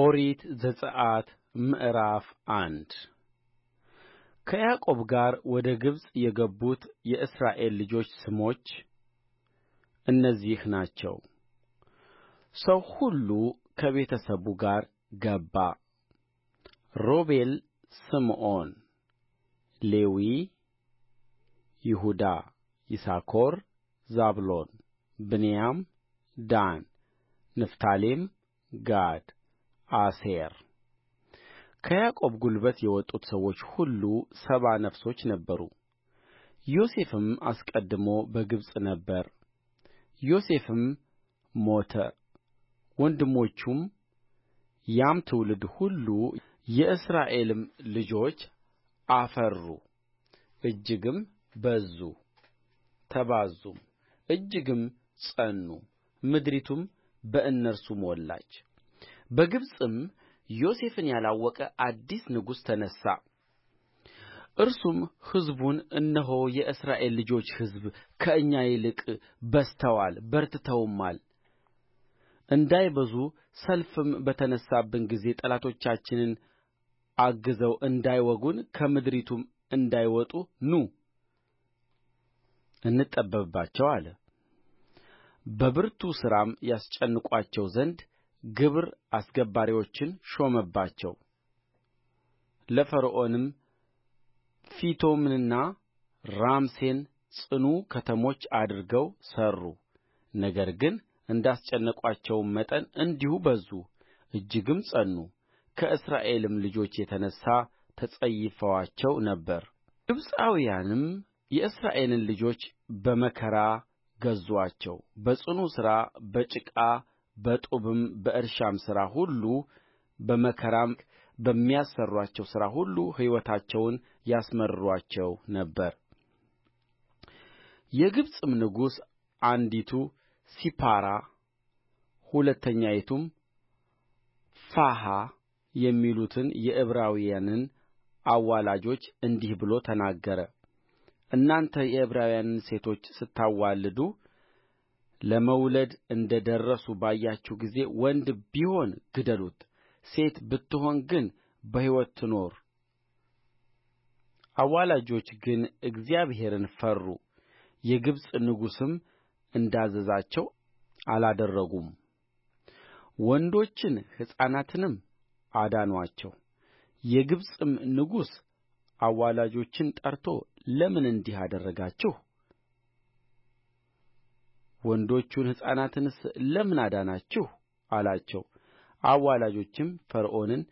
ኦሪት ዘጽአት ምዕራፍ አንድ ከያዕቆብ ጋር ወደ ግብፅ የገቡት የእስራኤል ልጆች ስሞች እነዚህ ናቸው ሰው ሁሉ ከቤተሰቡ ጋር ገባ ሮቤል ስምዖን ሌዊ ይሁዳ ይሳኮር ዛብሎን ብንያም ዳን ንፍታሌም ጋድ አሴር ከያዕቆብ ጕልበት የወጡት ሰዎች ሁሉ ሰባ ነፍሶች ነበሩ ዮሴፍም አስቀድሞ በግብፅ ነበረ ዮሴፍም ሞተ ወንድሞቹም ያም ትውልድ ሁሉ የእስራኤልም ልጆች አፈሩ እጅግም በዙ ተባዙም እጅግም ጸኑ ምድሪቱም በእነርሱ ሞላች በግብፅም ዮሴፍን ያላወቀ አዲስ ንጉሥ ተነሣ እርሱም ሕዝቡን እነሆ የእስራኤል ልጆች ሕዝብ ከእኛ ይልቅ በዝተዋል በርትተውማል እንዳይበዙ ሰልፍም በተነሣብን ጊዜ ጠላቶቻችንን አግዘው እንዳይወጉን ከምድሪቱም እንዳይወጡ ኑ እንጠበብባቸው አለ በብርቱ ሥራም ያስጨንቋቸው ዘንድ ግብር አስገባሪዎችን ሾመባቸው ለፈርዖንም ፊቶምንና ራምሴን ጽኑ ከተሞች አድርገው ሠሩ ነገር ግን እንዳስጨነቁአቸውም መጠን እንዲሁ በዙ እጅግም ጸኑ ከእስራኤልም ልጆች የተነሣ ተጸይፈዋቸው ነበር ግብፃውያንም የእስራኤልን ልጆች በመከራ ገዙአቸው በጽኑ ሥራ በጭቃ በጡብም በእርሻም ሥራ ሁሉ በመከራም በሚያሠሩአቸው ሥራ ሁሉ ሕይወታቸውን ያስመርሩአቸው ነበር የግብፅም ንጉሥ አንዲቱ ሲፓራ ሁለተኛይቱም ፉሐ የሚሉትን የዕብራውያንን አዋላጆች እንዲህ ብሎ ተናገረ እናንተ የዕብራውያንን ሴቶች ስታዋልዱ ለመውለድ እንደ ደረሱ ባያችሁ ጊዜ ወንድ ቢሆን ግደሉት ሴት ብትሆን ግን በሕይወት ትኑር አዋላጆች ግን እግዚአብሔርን ፈሩ የግብፅ ንጉሥም እንዳዘዛቸው አላደረጉም ወንዶችን ሕፃናትንም አዳኑአቸው የግብፅም ንጉሥ አዋላጆችን ጠርቶ ለምን እንዲህ አደረጋችሁ ወንዶቹን ሕፃናትንስ ለምን አዳናችሁ አላቸው አዋላጆችም ፈርዖንን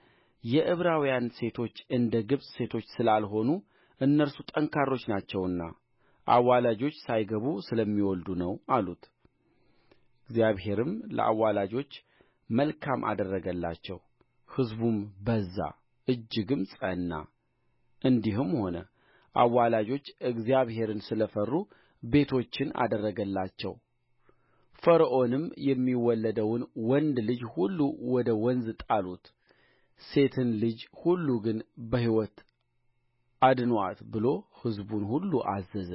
የዕብራውያን ሴቶች እንደ ግብፅ ሴቶች ስላልሆኑ እነርሱ ጠንካሮች ናቸውና አዋላጆች ሳይገቡ ስለሚወልዱ ነው አሉት እግዚአብሔርም ለአዋላጆች መልካም አደረገላቸው ሕዝቡም በዛ እጅግም ጸና እንዲህም ሆነ አዋላጆች እግዚአብሔርን ስለ ፈሩ ቤቶችን አደረገላቸው ፈርዖንም የሚወለደውን ወንድ ልጅ ሁሉ ወደ ወንዝ ጣሉት ሴትን ልጅ ሁሉ ግን በሕይወት አድኑአት ብሎ ሕዝቡን ሁሉ አዘዘ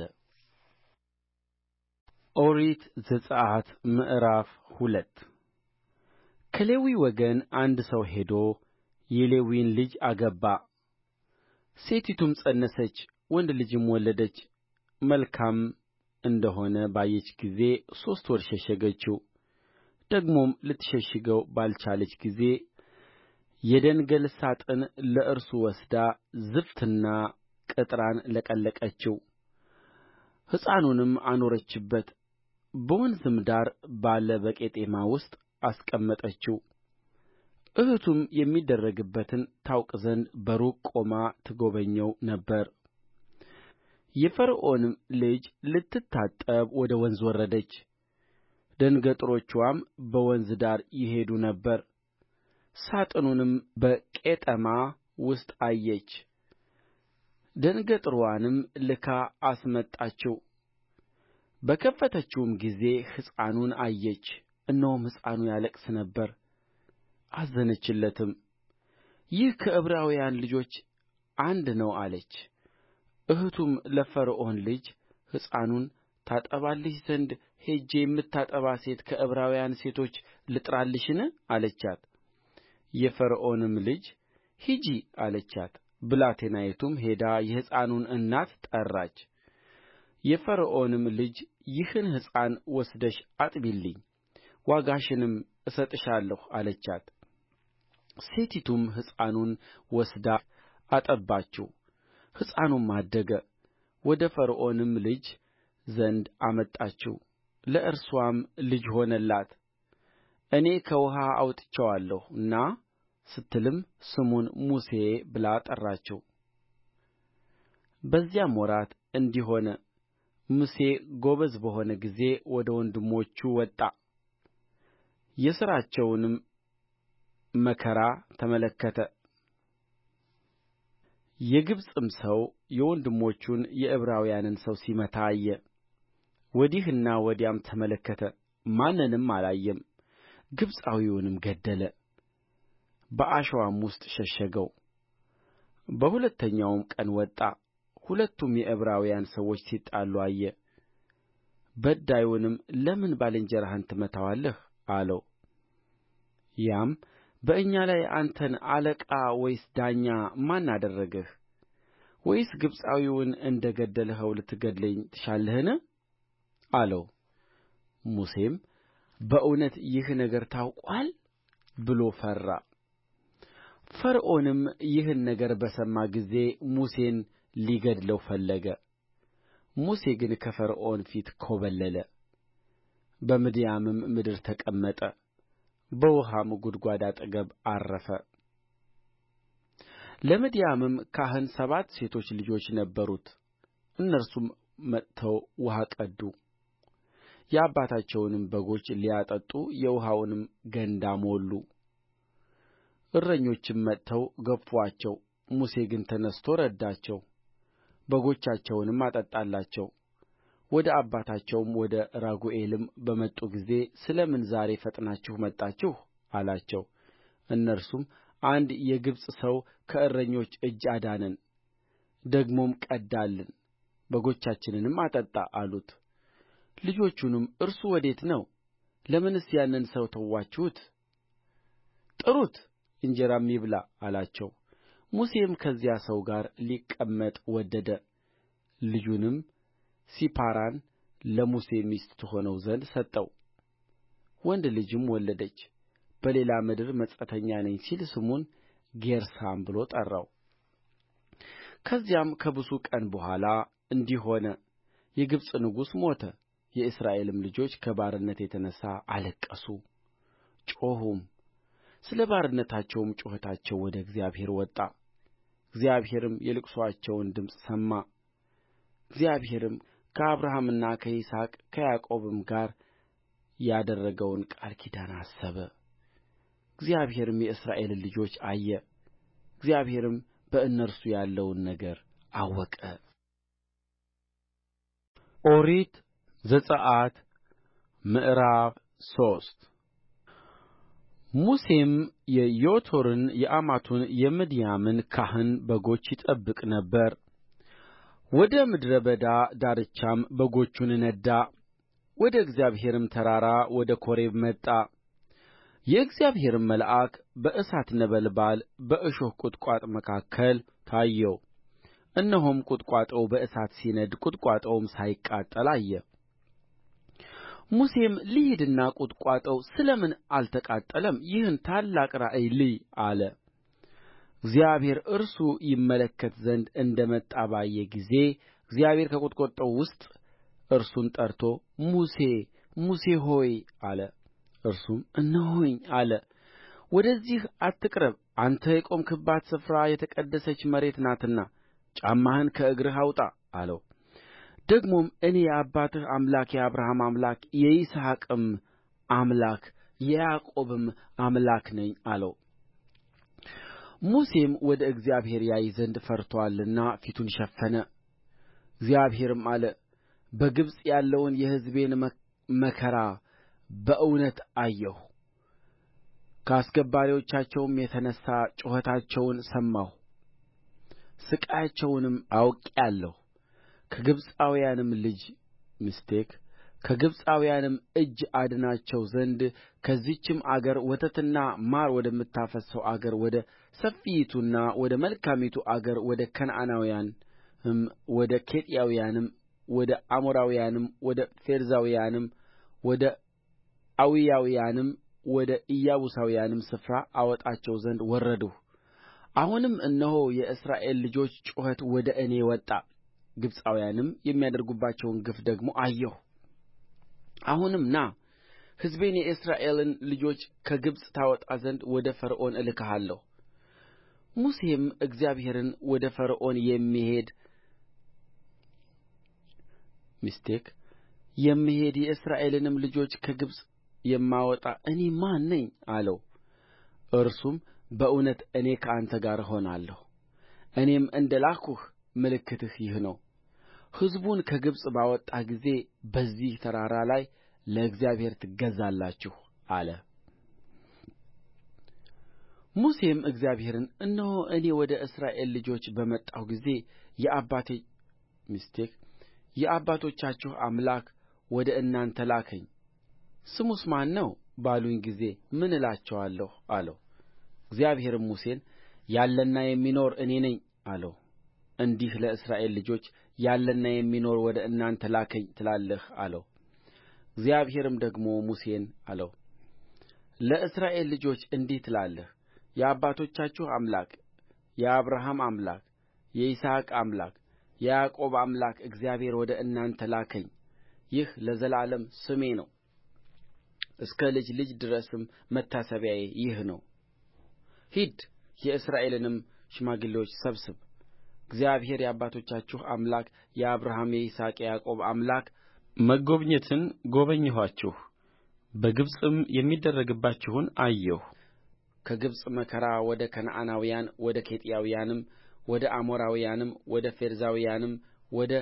ኦሪት ዘጽአት ምዕራፍ ሁለት ከሌዊ ወገን አንድ ሰው ሄዶ የሌዊን ልጅ አገባ ሴቲቱም ፀነሰች ወንድ ልጅም ወለደች መልካም እንደሆነ ባየች ጊዜ ሦስት ወር ሸሸገችው ደግሞም ልትሸሽገው ባልቻለች ጊዜ የደንገል ሣጥን ለእርሱ ወስዳ ዝፍትና ቅጥራን ለቀለቀችው ሕፃኑንም አኖረችበት በወንዝም ዳር ባለ በቄጠማ ውስጥ አስቀመጠችው እኅቱም የሚደረግበትን ታውቅ ዘንድ በሩቅ ቆማ ትጎበኘው ነበር የፈርዖንም ልጅ ልትታጠብ ወደ ወንዝ ወረደች ደንገጥሮችዋም በወንዝ ዳር ይሄዱ ነበር ሣጥኑንም በቄጠማ ውስጥ አየች ደንገጥርዋንም ልካ አስመጣችው በከፈተችውም ጊዜ ሕፃኑን አየች እነሆም ሕፃኑ ያለቅስ ነበር አዘነችለትም ይህ ከዕብራውያን ልጆች አንድ ነው አለች እኅቱም ለፈርዖን ልጅ ሕፃኑን ታጠባልሽ ዘንድ ሄጄ የምታጠባ ሴት ከዕብራውያን ሴቶች ልጥራልሽን አለቻት የፈርዖንም ልጅ ሂጂ አለቻት ብላቴናይቱም ሄዳ የሕፃኑን እናት ጠራች የፈርዖንም ልጅ ይህን ሕፃን ወስደሽ አጥቢልኝ ዋጋሽንም እሰጥሻለሁ አለቻት ሴቲቱም ሕፃኑን ወስዳ አጠባችው ሕፃኑም አደገ ወደ ፈርዖንም ልጅ ዘንድ አመጣችው ለእርስዋም ልጅ ሆነላት እኔ ከውኃ አውጥቼዋለሁና ስትልም ስሙን ሙሴ ብላ ጠራችው በዚያም ወራት እንዲህ ሆነ ሙሴ ጎበዝ በሆነ ጊዜ ወደ ወንድሞቹ ወጣ የሥራቸውንም መከራ ተመለከተ የግብፅም ሰው የወንድሞቹን የዕብራውያንን ሰው ሲመታ አየ ወዲህና ወዲያም ተመለከተ ማንንም አላየም ግብፃዊውንም ገደለ በአሸዋም ውስጥ ሸሸገው በሁለተኛውም ቀን ወጣ ሁለቱም የዕብራውያን ሰዎች ሲጣሉ አየ በዳዩንም ለምን ባልንጀራህን ትመታዋለህ አለው ያም በእኛ ላይ አንተን አለቃ ወይስ ዳኛ ማን አደረገህ ወይስ ግብፃዊውን እንደ ገደልኸው ልትገድለኝ ትሻለህን አለው ሙሴም በእውነት ይህ ነገር ታውቆአል ብሎ ፈራ ፈርዖንም ይህን ነገር በሰማ ጊዜ ሙሴን ሊገድለው ፈለገ ሙሴ ግን ከፈርዖን ፊት ኰበለለ በምድያምም ምድር ተቀመጠ በውኃም ጕድጓድ አጠገብ ዐረፈ ለምድያምም ካህን ሰባት ሴቶች ልጆች ነበሩት እነርሱም መጥተው ውኃ ቀዱ የአባታቸውንም በጎች ሊያጠጡ የውኃውን ገንዳ ሞሉ እረኞችም መጥተው ገፉአቸው ሙሴ ግን ተነሥቶ ረዳቸው በጎቻቸውንም አጠጣላቸው ወደ አባታቸውም ወደ ራጉኤልም በመጡ ጊዜ ስለ ምን ዛሬ ፈጥናችሁ መጣችሁ አላቸው እነርሱም አንድ የግብፅ ሰው ከእረኞች እጅ አዳነን ደግሞም ቀዳልን በጎቻችንንም አጠጣ አሉት ልጆቹንም እርሱ ወዴት ነው ለምንስ ያንን ሰው ተዋችሁት ጥሩት እንጀራም ይብላ አላቸው ሙሴም ከዚያ ሰው ጋር ሊቀመጥ ወደደ ልጁንም ሲፓራን ለሙሴ ሚስት ትሆነው ዘንድ ሰጠው ወንድ ልጅም ወለደች በሌላ ምድር መጻተኛ ነኝ ሲል ስሙን ጌርሳም ብሎ ጠራው ከዚያም ከብዙ ቀን በኋላ እንዲህ ሆነ የግብፅ ንጉሥ ሞተ የእስራኤልም ልጆች ከባርነት የተነሣ አለቀሱ ጮኹም ስለ ባርነታቸውም ጩኸታቸው ወደ እግዚአብሔር ወጣ እግዚአብሔርም የልቅሶአቸውን ድምፅ ሰማ እግዚአብሔርም ከአብርሃምና ከይስሐቅ ከያዕቆብም ጋር ያደረገውን ቃል ኪዳን አሰበ እግዚአብሔርም የእስራኤልን ልጆች አየ እግዚአብሔርም በእነርሱ ያለውን ነገር አወቀ ኦሪት ዘጽአት ምዕራፍ ሶስት ሙሴም የዮቶርን የአማቱን የምድያምን ካህን በጎች ይጠብቅ ነበር ወደ ምድረ በዳ ዳርቻም በጎቹን ነዳ ወደ እግዚአብሔርም ተራራ ወደ ኮሬብ መጣ የእግዚአብሔርም መልአክ በእሳት ነበልባል በእሾህ ቍጥቋጦ መካከል ታየው እነሆም ቍጥቋጦው በእሳት ሲነድ ቍጥቋጦውም ሳይቃጠል አየ ሙሴም ልሂድና ቍጥቋጦው ስለ ምን አልተቃጠለም ይህን ታላቅ ራእይ ልይ አለ እግዚአብሔር እርሱ ይመለከት ዘንድ እንደ መጣ ባየ ጊዜ እግዚአብሔር ከቍጥቋጦው ውስጥ እርሱን ጠርቶ ሙሴ ሙሴ ሆይ አለ እርሱም እነሆኝ አለ ወደዚህ አትቅረብ አንተ የቆምህባት ስፍራ የተቀደሰች መሬት ናትና ጫማህን ከእግርህ አውጣ አለው ደግሞም እኔ የአባትህ አምላክ የአብርሃም አምላክ የይስሐቅም አምላክ የያዕቆብም አምላክ ነኝ አለው ሙሴም ወደ እግዚአብሔር ያይ ዘንድ ፈርቶአልና ፊቱን ሸፈነ እግዚአብሔርም አለ በግብፅ ያለውን የሕዝቤን መከራ በእውነት አየሁ ከአስገባሪዎቻቸውም የተነሣ ጩኸታቸውን ሰማሁ ሥቃያቸውንም አውቄአለሁ ከግብፃውያንም ልጅ ሚስቴክ ከግብፃውያንም እጅ አድናቸው ዘንድ ከዚችም አገር ወተትና ማር ወደምታፈስሰው አገር ወደ ሰፊይቱና ወደ መልካሚቱ አገር ወደ ከነዓናውያንም ወደ ኬጢያውያንም ወደ አሞራውያንም ወደ ፌርዛውያንም ወደ ኤዊያውያንም ወደ ኢያቡሳውያንም ስፍራ አወጣቸው ዘንድ ወረድሁ አሁንም እነሆ የእስራኤል ልጆች ጩኸት ወደ እኔ ወጣ ግብፃውያንም የሚያደርጉባቸውን ግፍ ደግሞ አየሁ አሁንም ና ሕዝቤን የእስራኤልን ልጆች ከግብፅ ታወጣ ዘንድ ወደ ፈርዖን እልክሃለሁ ሙሴም እግዚአብሔርን ወደ ፈርዖን የሚሄድ የእስራኤልንም ልጆች ከግብፅ የማወጣ እኔ ማን ነኝ አለው እርሱም በእውነት እኔ ከአንተ ጋር እሆናለሁ እኔም እንደ ላክሁህ ምልክትህ ይህ ነው ሕዝቡን ከግብፅ ባወጣህ ጊዜ በዚህ ተራራ ላይ ለእግዚአብሔር ትገዛላችሁ አለ ሙሴም እግዚአብሔርን እነሆ እኔ ወደ እስራኤል ልጆች በመጣሁ ጊዜ የአባቶቻችሁ አምላክ ወደ እናንተ ላከኝ ስሙስ ማን ነው ባሉኝ ጊዜ ምን እላቸዋለሁ አለው እግዚአብሔርም ሙሴን ያለና የሚኖር እኔ ነኝ አለው እንዲህ ለእስራኤል ልጆች ያለና የሚኖር ወደ እናንተ ላከኝ ትላለህ አለው እግዚአብሔርም ደግሞ ሙሴን አለው ለእስራኤል ልጆች እንዲህ ትላለህ የአባቶቻችሁ አምላክ የአብርሃም አምላክ የይስሐቅ አምላክ የያዕቆብ አምላክ እግዚአብሔር ወደ እናንተ ላከኝ ይህ ለዘላለም ስሜ ነው እስከ ልጅ ልጅ ድረስም መታሰቢያዬ ይህ ነው ሂድ የእስራኤልንም ሽማግሌዎች ሰብስብ እግዚአብሔር የአባቶቻችሁ አምላክ የአብርሃም የይስሐቅ የያዕቆብ አምላክ መጐብኘትን ጐበኘኋችሁ በግብፅም የሚደረግባችሁን አየሁ ከግብፅ መከራ ወደ ከነዓናውያን ወደ ኬጢያውያንም ወደ አሞራውያንም ወደ ፌርዛውያንም ወደ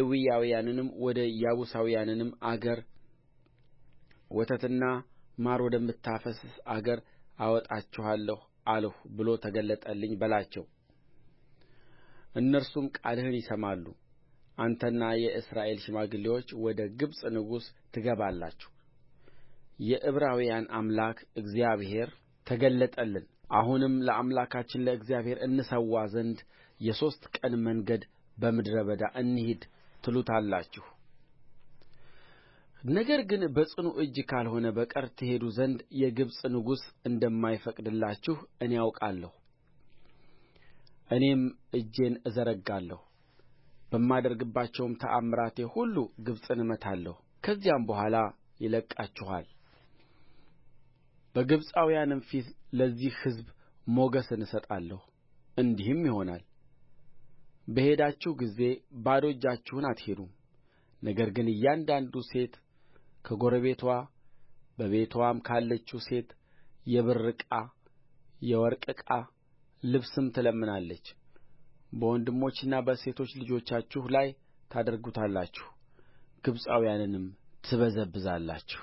ኤዊያውያንም ወደ ያቡሳውያንም አገር ወተትና ማር ወደምታፈስስ አገር አወጣችኋለሁ አልሁ ብሎ ተገለጠልኝ በላቸው እነርሱም ቃልህን ይሰማሉ አንተና የእስራኤል ሽማግሌዎች ወደ ግብፅ ንጉሥ ትገባላችሁ የዕብራውያን አምላክ እግዚአብሔር ተገለጠልን አሁንም ለአምላካችን ለእግዚአብሔር እንሠዋ ዘንድ የሦስት ቀን መንገድ በምድረ በዳ እንሂድ ትሉታላችሁ ነገር ግን በጽኑ እጅ ካልሆነ በቀር ትሄዱ ዘንድ የግብፅ ንጉሥ እንደማይፈቅድላችሁ እኔ አውቃለሁ እኔም እጄን እዘረጋለሁ በማደርግባቸውም ተአምራቴ ሁሉ ግብፅን እመታለሁ ከዚያም በኋላ ይለቅቃችኋል በግብፃውያንም ፊት ለዚህ ሕዝብ ሞገስን እሰጣለሁ እንዲህም ይሆናል በሄዳችሁ ጊዜ ባዶ እጃችሁን አትሄዱም ነገር ግን እያንዳንዱ ሴት ከጎረቤትዋ በቤትዋም ካለችው ሴት የብር ዕቃ የወርቅ ዕቃ ልብስም ትለምናለች በወንድሞችና በሴቶች ልጆቻችሁ ላይ ታደርጉታላችሁ ግብፃውያንንም ትበዘብዛላችሁ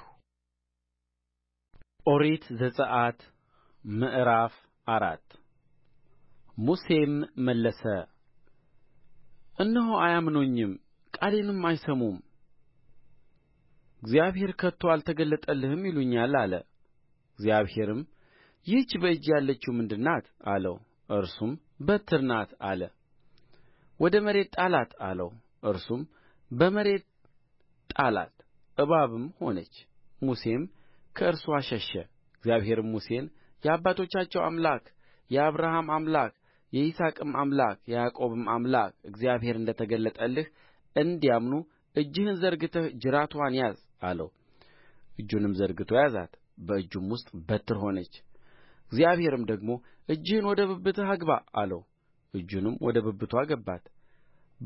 ኦሪት ዘጽአት ምዕራፍ አራት ሙሴም መለሰ እነሆ አያምኑኝም፣ ቃሌንም አይሰሙም፣ እግዚአብሔር ከቶ አልተገለጠልህም ይሉኛል አለ። እግዚአብሔርም ይህች በእጅህ ያለችው ምንድር ናት አለው። እርሱም በትር ናት አለ። ወደ መሬት ጣላት አለው። እርሱም በመሬት ጣላት፣ እባብም ሆነች። ሙሴም ከእርስዋ ሸሸ እግዚአብሔርም ሙሴን የአባቶቻቸው አምላክ የአብርሃም አምላክ የይስሐቅም አምላክ የያዕቆብም አምላክ እግዚአብሔር እንደ ተገለጠልህ እንዲያምኑ እጅህን ዘርግተህ ጅራትዋን ያዝ አለው። እጁንም ዘርግቶ ያዛት፣ በእጁም ውስጥ በትር ሆነች። እግዚአብሔርም ደግሞ እጅህን ወደ ብብትህ አግባ አለው። እጁንም ወደ ብብቱ አገባት።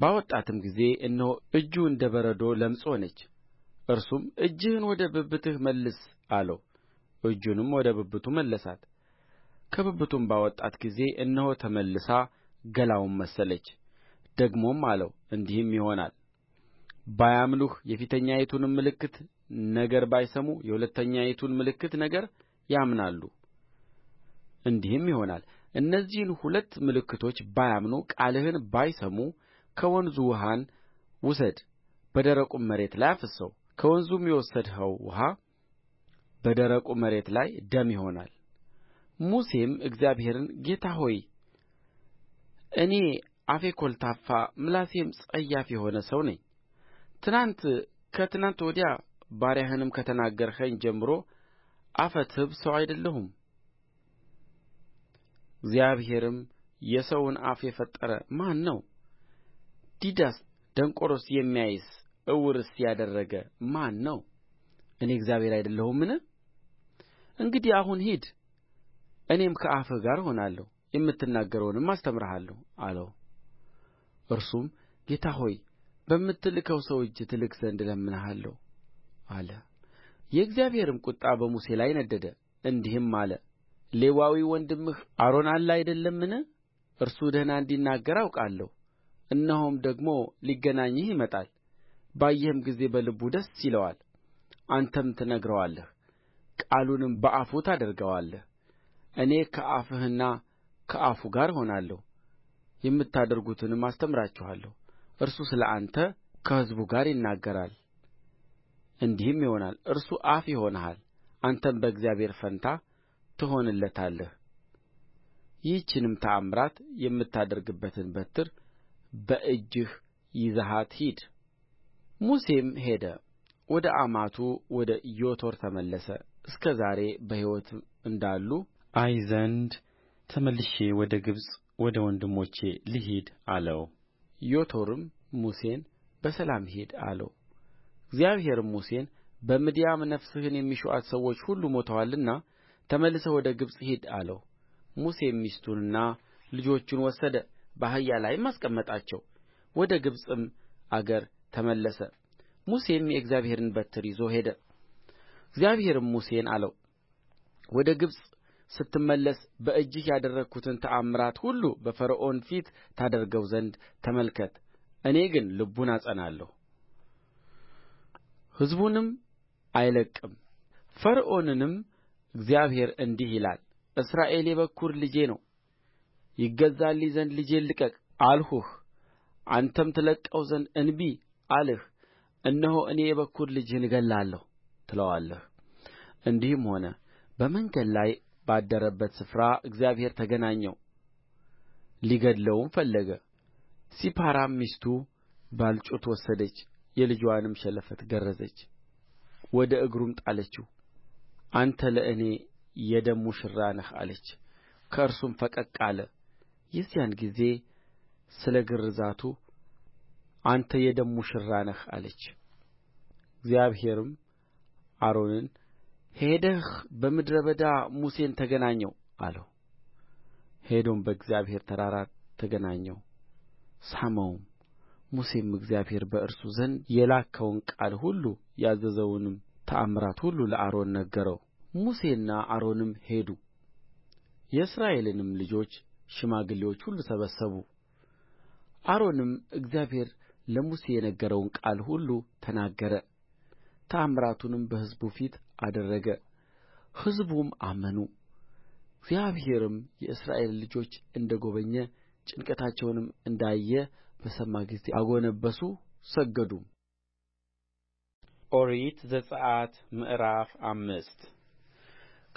ባወጣትም ጊዜ እነሆ እጁ እንደ በረዶ ለምጽ ሆነች። እርሱም እጅህን ወደ ብብትህ መልስ አለው እጁንም ወደ ብብቱ መለሳት ከብብቱም ባወጣት ጊዜ እነሆ ተመልሳ ገላውን መሰለች ደግሞም አለው እንዲህም ይሆናል ባያምኑህ የፊተኛይቱንም ምልክት ነገር ባይሰሙ የሁለተኛይቱን ምልክት ነገር ያምናሉ እንዲህም ይሆናል እነዚህን ሁለት ምልክቶች ባያምኑ ቃልህን ባይሰሙ ከወንዙ ውኃን ውሰድ በደረቁም መሬት ላይ አፍስሰው ከወንዙም የወሰድኸው ውኃ በደረቁ መሬት ላይ ደም ይሆናል ሙሴም እግዚአብሔርን ጌታ ሆይ እኔ አፌ ኰልታፋ ምላሴም ጸያፍ የሆነ ሰው ነኝ ትናንት ከትናንት ወዲያ ባሪያህንም ከተናገርኸኝ ጀምሮ አፈ ትብ ሰው አይደለሁም እግዚአብሔርም የሰውን አፍ የፈጠረ ማን ነው? ዲዳስ ደንቆሮስ የሚያይስ ዕውርስ ያደረገ ማን ነው? እኔ እግዚአብሔር አይደለሁምን? እንግዲህ አሁን ሂድ እኔም ከአፍህ ጋር እሆናለሁ የምትናገረውንም አስተምርሃለሁ አለው እርሱም ጌታ ሆይ በምትልከው ሰው እጅ ትልክ ዘንድ እለምንሃለሁ አለ የእግዚአብሔርም ቍጣ በሙሴ ላይ ነደደ እንዲህም አለ ሌዋዊ ወንድምህ አሮን አለ አይደለምን እርሱ ደህና እንዲናገር አውቃለሁ እነሆም ደግሞ ሊገናኝህ ይመጣል ባየህም ጊዜ በልቡ ደስ ይለዋል አንተም ትነግረዋለህ ቃሉንም በአፉ ታደርገዋለህ እኔ ከአፍህና ከአፉ ጋር እሆናለሁ የምታደርጉትንም አስተምራችኋለሁ እርሱ ስለ አንተ ከሕዝቡ ጋር ይናገራል እንዲህም ይሆናል እርሱ አፍ ይሆንሃል አንተም በእግዚአብሔር ፈንታ ትሆንለታለህ ይህችንም ተአምራት የምታደርግበትን በትር በእጅህ ይዘሃት ሂድ ሙሴም ሄደ ወደ አማቱ ወደ ዮቶር ተመለሰ እስከ ዛሬ በሕይወት እንዳሉ አይ ዘንድ ተመልሼ ወደ ግብፅ ወደ ወንድሞቼ ልሂድ አለው ዮቶርም ሙሴን በሰላም ሂድ አለው እግዚአብሔርም ሙሴን በምድያም ነፍስህን የሚሹአት ሰዎች ሁሉ ሞተዋልና ተመልሰህ ወደ ግብፅ ሂድ አለው ሙሴም ሚስቱንና ልጆቹን ወሰደ በአህያ ላይም አስቀመጣቸው ወደ ግብፅም አገር ተመለሰ ሙሴም የእግዚአብሔርን በትር ይዞ ሄደ እግዚአብሔርም ሙሴን አለው ወደ ግብፅ ስትመለስ በእጅህ ያደረግሁትን ተአምራት ሁሉ በፈርዖን ፊት ታደርገው ዘንድ ተመልከት እኔ ግን ልቡን አጸናለሁ ሕዝቡንም አይለቅቅም ፈርዖንንም እግዚአብሔር እንዲህ ይላል እስራኤል የበኵር ልጄ ነው ይገዛልኝ ዘንድ ልጄን ልቀቅ አልሁህ አንተም ትለቅቀው ዘንድ እንቢ አልህ እነሆ እኔ የበኵር ልጅህን እገድላለሁ ትለዋለህ እንዲህም ሆነ በመንገድ ላይ ባደረበት ስፍራ እግዚአብሔር ተገናኘው ሊገድለውም ፈለገ ሲፓራም ሚስቱ ባልጩት ወሰደች የልጅዋንም ሸለፈት ገረዘች ወደ እግሩም ጣለችው አንተ ለእኔ የደም ሙሽራ ነህ አለች ከእርሱም ፈቀቅ አለ የዚያን ጊዜ ስለ ግርዛቱ አንተ የደም ሙሽራ ነህ አለች እግዚአብሔርም አሮንን ሄደህ በምድረ በዳ ሙሴን ተገናኘው አለው ሄዶም በእግዚአብሔር ተራራ ተገናኘው ሳመውም ሙሴም እግዚአብሔር በእርሱ ዘንድ የላከውን ቃል ሁሉ ያዘዘውንም ተአምራት ሁሉ ለአሮን ነገረው ሙሴና አሮንም ሄዱ የእስራኤልንም ልጆች ሽማግሌዎች ሁሉ ሰበሰቡ አሮንም እግዚአብሔር ለሙሴ የነገረውን ቃል ሁሉ ተናገረ ተአምራቱንም በሕዝቡ ፊት አደረገ ሕዝቡም አመኑ እግዚአብሔርም የእስራኤልን ልጆች እንደ ጐበኘ ጭንቀታቸውንም እንዳየ በሰማ ጊዜ አጎነበሱ ሰገዱም ኦሪት ዘጽአት ምዕራፍ አምስት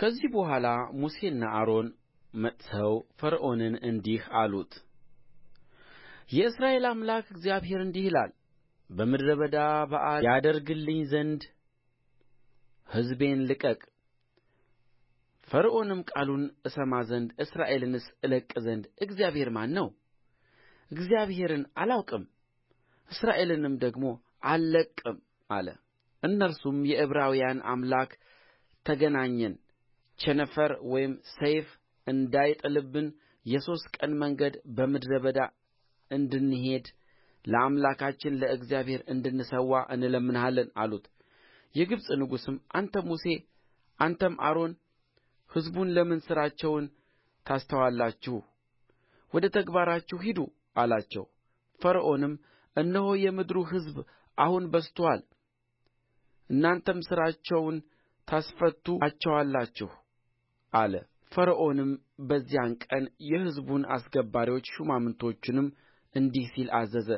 ከዚህ በኋላ ሙሴና አሮን መጥተው ፈርዖንን እንዲህ አሉት የእስራኤል አምላክ እግዚአብሔር እንዲህ ይላል በምድረ በዳ በዓል ያደርግልኝ ዘንድ ሕዝቤን ልቀቅ ፈርዖንም ቃሉን እሰማ ዘንድ እስራኤልንስ እለቅቅ ዘንድ እግዚአብሔር ማን ነው? እግዚአብሔርን አላውቅም እስራኤልንም ደግሞ አልለቅቅም አለ። እነርሱም የዕብራውያን አምላክ ተገናኘን፣ ቸነፈር ወይም ሰይፍ እንዳይጥልብን የሦስት ቀን መንገድ በምድረ በዳ እንድንሄድ ለአምላካችን ለእግዚአብሔር እንድንሠዋ እንለምንሃለን አሉት የግብፅ ንጉሥም አንተ ሙሴ አንተም አሮን ሕዝቡን ለምን ሥራቸውን ታስተዋላችሁ ወደ ተግባራችሁ ሂዱ አላቸው ፈርዖንም እነሆ የምድሩ ሕዝብ አሁን በዝቶአል እናንተም ሥራቸውን ታስፈቱአቸዋላችሁ አለ ፈርዖንም በዚያን ቀን የሕዝቡን አስገባሪዎች ሹማምቶቹንም እንዲህ ሲል አዘዘ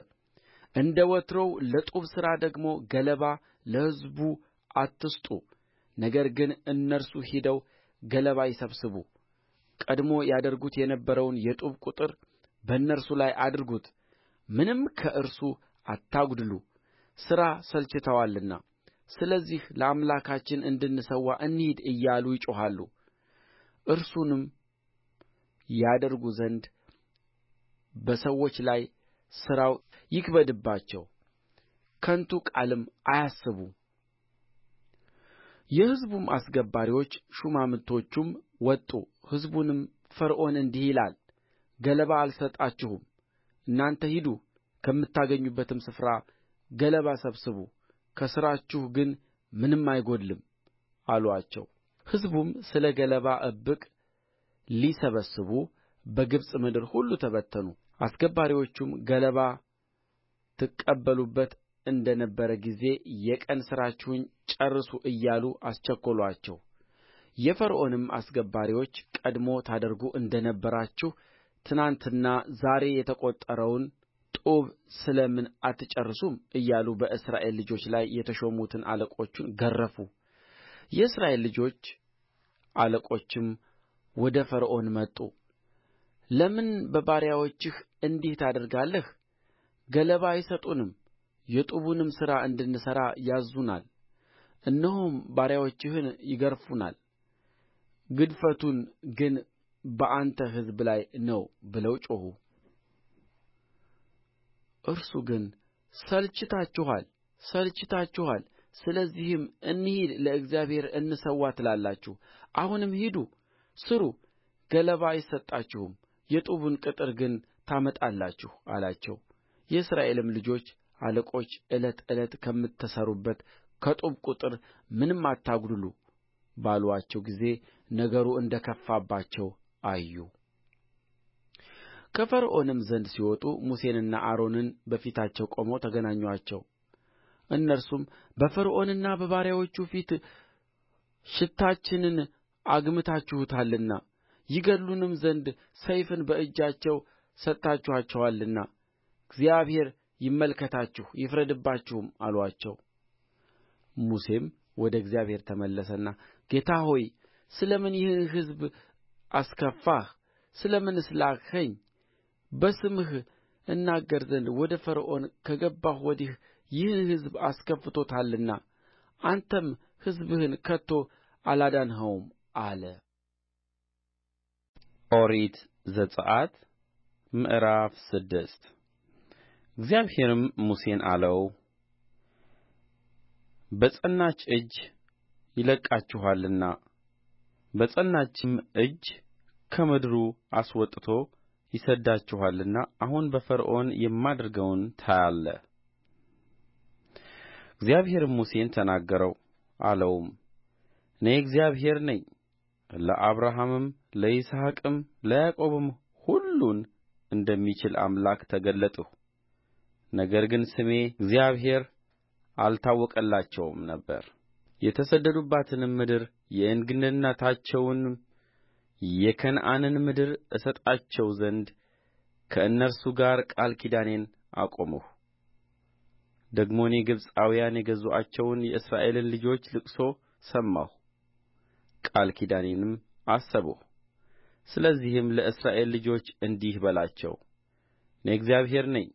እንደ ወትሮው ለጡብ ሥራ ደግሞ ገለባ ለሕዝቡ አትስጡ ነገር ግን እነርሱ ሄደው ገለባ ይሰብስቡ ቀድሞ ያደርጉት የነበረውን የጡብ ቍጥር በእነርሱ ላይ አድርጉት ምንም ከእርሱ አታጕድሉ ሥራ ሰልችተዋልና ስለዚህ ለአምላካችን እንድንሠዋ እንሂድ እያሉ ይጮኻሉ እርሱንም ያደርጉ ዘንድ በሰዎች ላይ ሥራው ይክበድባቸው ከንቱ ቃልም አያስቡ የሕዝቡም አስገባሪዎች ሹማምቶቹም ወጡ ሕዝቡንም ፈርዖን እንዲህ ይላል ገለባ አልሰጣችሁም እናንተ ሂዱ ከምታገኙበትም ስፍራ ገለባ ሰብስቡ ከሥራችሁ ግን ምንም አይጐድልም አሉአቸው ሕዝቡም ስለ ገለባ እብቅ ሊሰበስቡ በግብፅ ምድር ሁሉ ተበተኑ አስገባሪዎቹም ገለባ ትቀበሉበት እንደ ነበረ ጊዜ የቀን ሥራችሁን ጨርሱ እያሉ አስቸኰሉአቸው የፈርዖንም አስገባሪዎች ቀድሞ ታደርጉ እንደ ነበራችሁ ትናንትና ዛሬ የተቈጠረውን ጡብ ስለ ምን አትጨርሱም እያሉ በእስራኤል ልጆች ላይ የተሾሙትን አለቆቹን ገረፉ የእስራኤል ልጆች አለቆችም ወደ ፈርዖን መጡ ለምን በባሪያዎችህ እንዲህ ታደርጋለህ ገለባ አይሰጡንም የጡቡንም ሥራ እንድንሠራ ያዝዙናል እነሆም ባሪያዎችህን ይገርፉናል ግድፈቱን ግን በአንተ ሕዝብ ላይ ነው ብለው ጮኹ እርሱ ግን ሰልችታችኋል ሰልችታችኋል ስለዚህም እንሂድ ለእግዚአብሔር እንሠዋ ትላላችሁ አሁንም ሂዱ ሥሩ ገለባ አይሰጣችሁም የጡቡን ቅጥር ግን ታመጣላችሁ አላቸው የእስራኤልም ልጆች አለቆች ዕለት ዕለት ከምትሠሩበት ከጡቡ ቍጥር ምንም አታጕድሉ ባሉአቸው ጊዜ ነገሩ እንደ ከፋባቸው አዩ ከፈርዖንም ዘንድ ሲወጡ ሙሴንና አሮንን በፊታቸው ቆመው ተገናኙአቸው እነርሱም በፈርዖንና በባሪያዎቹ ፊት ሽታችንን አግምታችሁታልና ይገድሉንም ዘንድ ሰይፍን በእጃቸው ሰጥታችኋቸዋልና እግዚአብሔር ይመልከታችሁ ይፍረድባችሁም አሉአቸው ሙሴም ወደ እግዚአብሔር ተመለሰና ጌታ ሆይ ስለ ምን ይህን ሕዝብ አስከፋህ ስለ ምንስ ላክኸኝ በስምህ እናገር ዘንድ ወደ ፈርዖን ከገባሁ ወዲህ ይህን ሕዝብ አስከፍቶታልና አንተም ሕዝብህን ከቶ አላዳንኸውም አለ ኦሪት ዘጽአት ምዕራፍ ስድስት እግዚአብሔርም ሙሴን አለው፣ በጸናች እጅ ይለቅቃችኋልና በጸናችም እጅ ከምድሩ አስወጥቶ ይሰድዳችኋልና አሁን በፈርዖን የማደርገውን ታያለህ። እግዚአብሔርም ሙሴን ተናገረው አለውም፣ እኔ እግዚአብሔር ነኝ። ለአብርሃምም ለይስሐቅም ለያዕቆብም ሁሉን እንደሚችል አምላክ ተገለጥሁ ነገር ግን ስሜ እግዚአብሔር አልታወቀላቸውም ነበር የተሰደዱባትንም ምድር የእንግድነታቸውን የከነዓንን ምድር እሰጣቸው ዘንድ ከእነርሱ ጋር ቃል ኪዳኔን አቆምሁ። ደግሞ እኔ ግብፃውያን የገዙአቸውን የእስራኤልን ልጆች ልቅሶ ሰማሁ ቃል ኪዳኔንም አሰብሁ። ስለዚህም ለእስራኤል ልጆች እንዲህ በላቸው እኔ እግዚአብሔር ነኝ።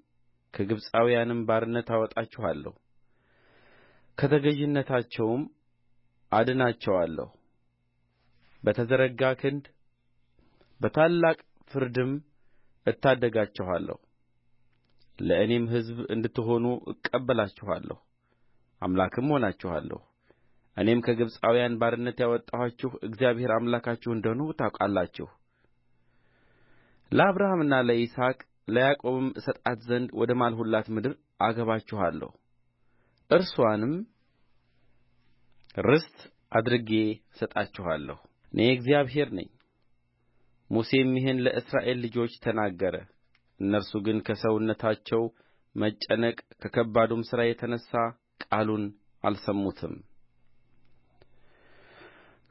ከግብፃውያንም ባርነት አወጣችኋለሁ፣ ከተገዥነታቸውም አድናቸዋለሁ። በተዘረጋ ክንድ በታላቅ ፍርድም እታደጋችኋለሁ። ለእኔም ሕዝብ እንድትሆኑ እቀበላችኋለሁ፣ አምላክም እሆናችኋለሁ። እኔም ከግብፃውያን ባርነት ያወጣኋችሁ እግዚአብሔር አምላካችሁ እንደ ሆንሁ ታውቃላችሁ ለአብርሃምና ለይስሐቅ ለያዕቆብም እሰጣት ዘንድ ወደ ማልሁላት ምድር አገባችኋለሁ እርስዋንም ርስት አድርጌ እሰጣችኋለሁ እኔ እግዚአብሔር ነኝ። ሙሴም ይህን ለእስራኤል ልጆች ተናገረ። እነርሱ ግን ከሰውነታቸው መጨነቅ ከከባዱም ሥራ የተነሣ ቃሉን አልሰሙትም።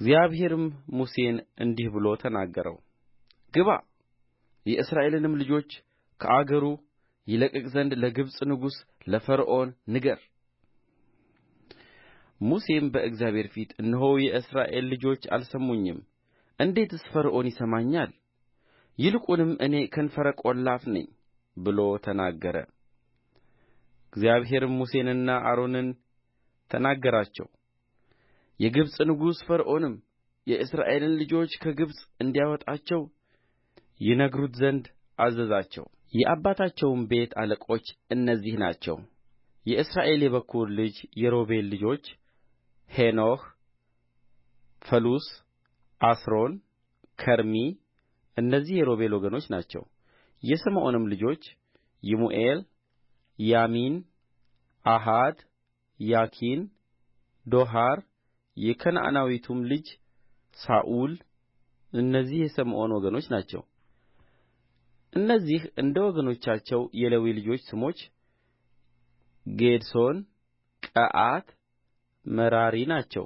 እግዚአብሔርም ሙሴን እንዲህ ብሎ ተናገረው፣ ግባ የእስራኤልንም ልጆች ከአገሩ ይለቅቅ ዘንድ ለግብፅ ንጉሥ ለፈርዖን ንገር። ሙሴም በእግዚአብሔር ፊት እነሆ የእስራኤል ልጆች አልሰሙኝም፣ እንዴትስ ፈርዖን ይሰማኛል? ይልቁንም እኔ ከንፈረ ቈላፍ ነኝ ብሎ ተናገረ። እግዚአብሔርም ሙሴንና አሮንን ተናገራቸው። የግብፅ ንጉሥ ፈርዖንም የእስራኤልን ልጆች ከግብፅ እንዲያወጣቸው ይነግሩት ዘንድ አዘዛቸው የአባታቸውም ቤት አለቆች እነዚህ ናቸው የእስራኤል የበኵር ልጅ የሮቤል ልጆች ሄኖኅ ፈሉስ አስሮን ከርሚ እነዚህ የሮቤል ወገኖች ናቸው የስምዖንም ልጆች ይሙኤል ያሚን ኦሃድ ያኪን ዶሐር የከነዓናዊቱም ልጅ ሳኡል እነዚህ የስምዖን ወገኖች ናቸው እነዚህ እንደ ወገኖቻቸው የሌዊ ልጆች ስሞች ጌድሶን ቀዓት ሜራሪ ናቸው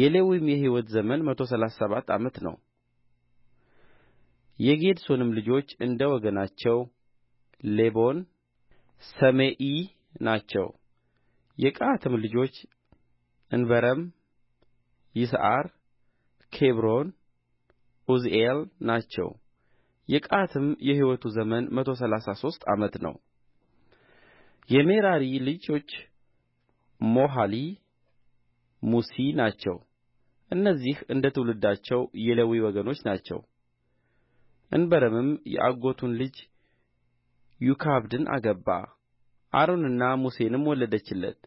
የሌዊም የሕይወት ዘመን መቶ ሠላሳ ሰባት ዓመት ነው የጌድሶንም ልጆች እንደ ወገናቸው ሌቦን ሰሜኢ ናቸው የቀዓትም ልጆች እንበረም ይስዓር ኬብሮን ዑዝኤል ናቸው የቀዓትም የሕይወቱ ዘመን መቶ ሠላሳ ሦስት ዓመት ነው የሜራሪ ልጆች ሞሖሊ ሙሲ ናቸው እነዚህ እንደ ትውልዳቸው የሌዊ ወገኖች ናቸው እንበረምም የአጎቱን ልጅ ዮካብድን አገባ አሮንና ሙሴንም ወለደችለት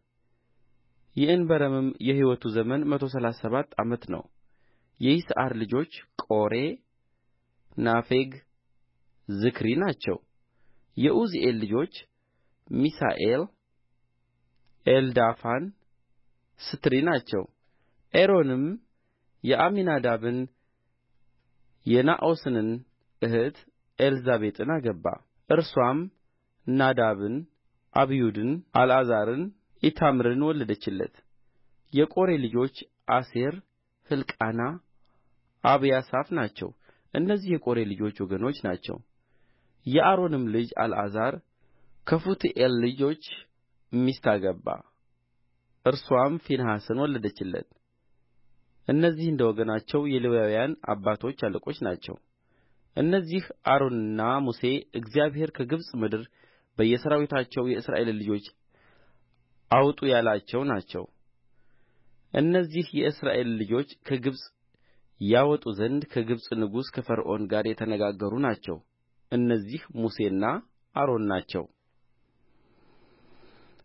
የእንበረምም የሕይወቱ ዘመን መቶ ሠላሳ ሰባት ዓመት ነው የይስዓር ልጆች ቆሬ ናፌግ ዝክሪ ናቸው የዑዝኤል ልጆች ሚሳኤል ኤልዳፋን ስትሪ ናቸው አሮንም የአሚናዳብን የናኦስንን እህት ኤልዛቤጥን አገባ እርሷም ናዳብን አብዩድን አልዓዛርን ኢታምርን ወለደችለት የቆሬ ልጆች አሴር ሕልቃና አብያሳፍ ናቸው እነዚህ የቆሬ ልጆች ወገኖች ናቸው የአሮንም ልጅ አልዓዛር ከፉትኤል ልጆች ሚስት አገባ እርስዋም ፊንሐስን ወለደችለት እነዚህ እንደ ወገናቸው የሌዋውያን አባቶች አለቆች ናቸው እነዚህ አሮንና ሙሴ እግዚአብሔር ከግብፅ ምድር በየሠራዊታቸው የእስራኤልን ልጆች አውጡ ያላቸው ናቸው እነዚህ የእስራኤል ልጆች ከግብፅ ያወጡ ዘንድ ከግብፅ ንጉሥ ከፈርዖን ጋር የተነጋገሩ ናቸው እነዚህ ሙሴና አሮን ናቸው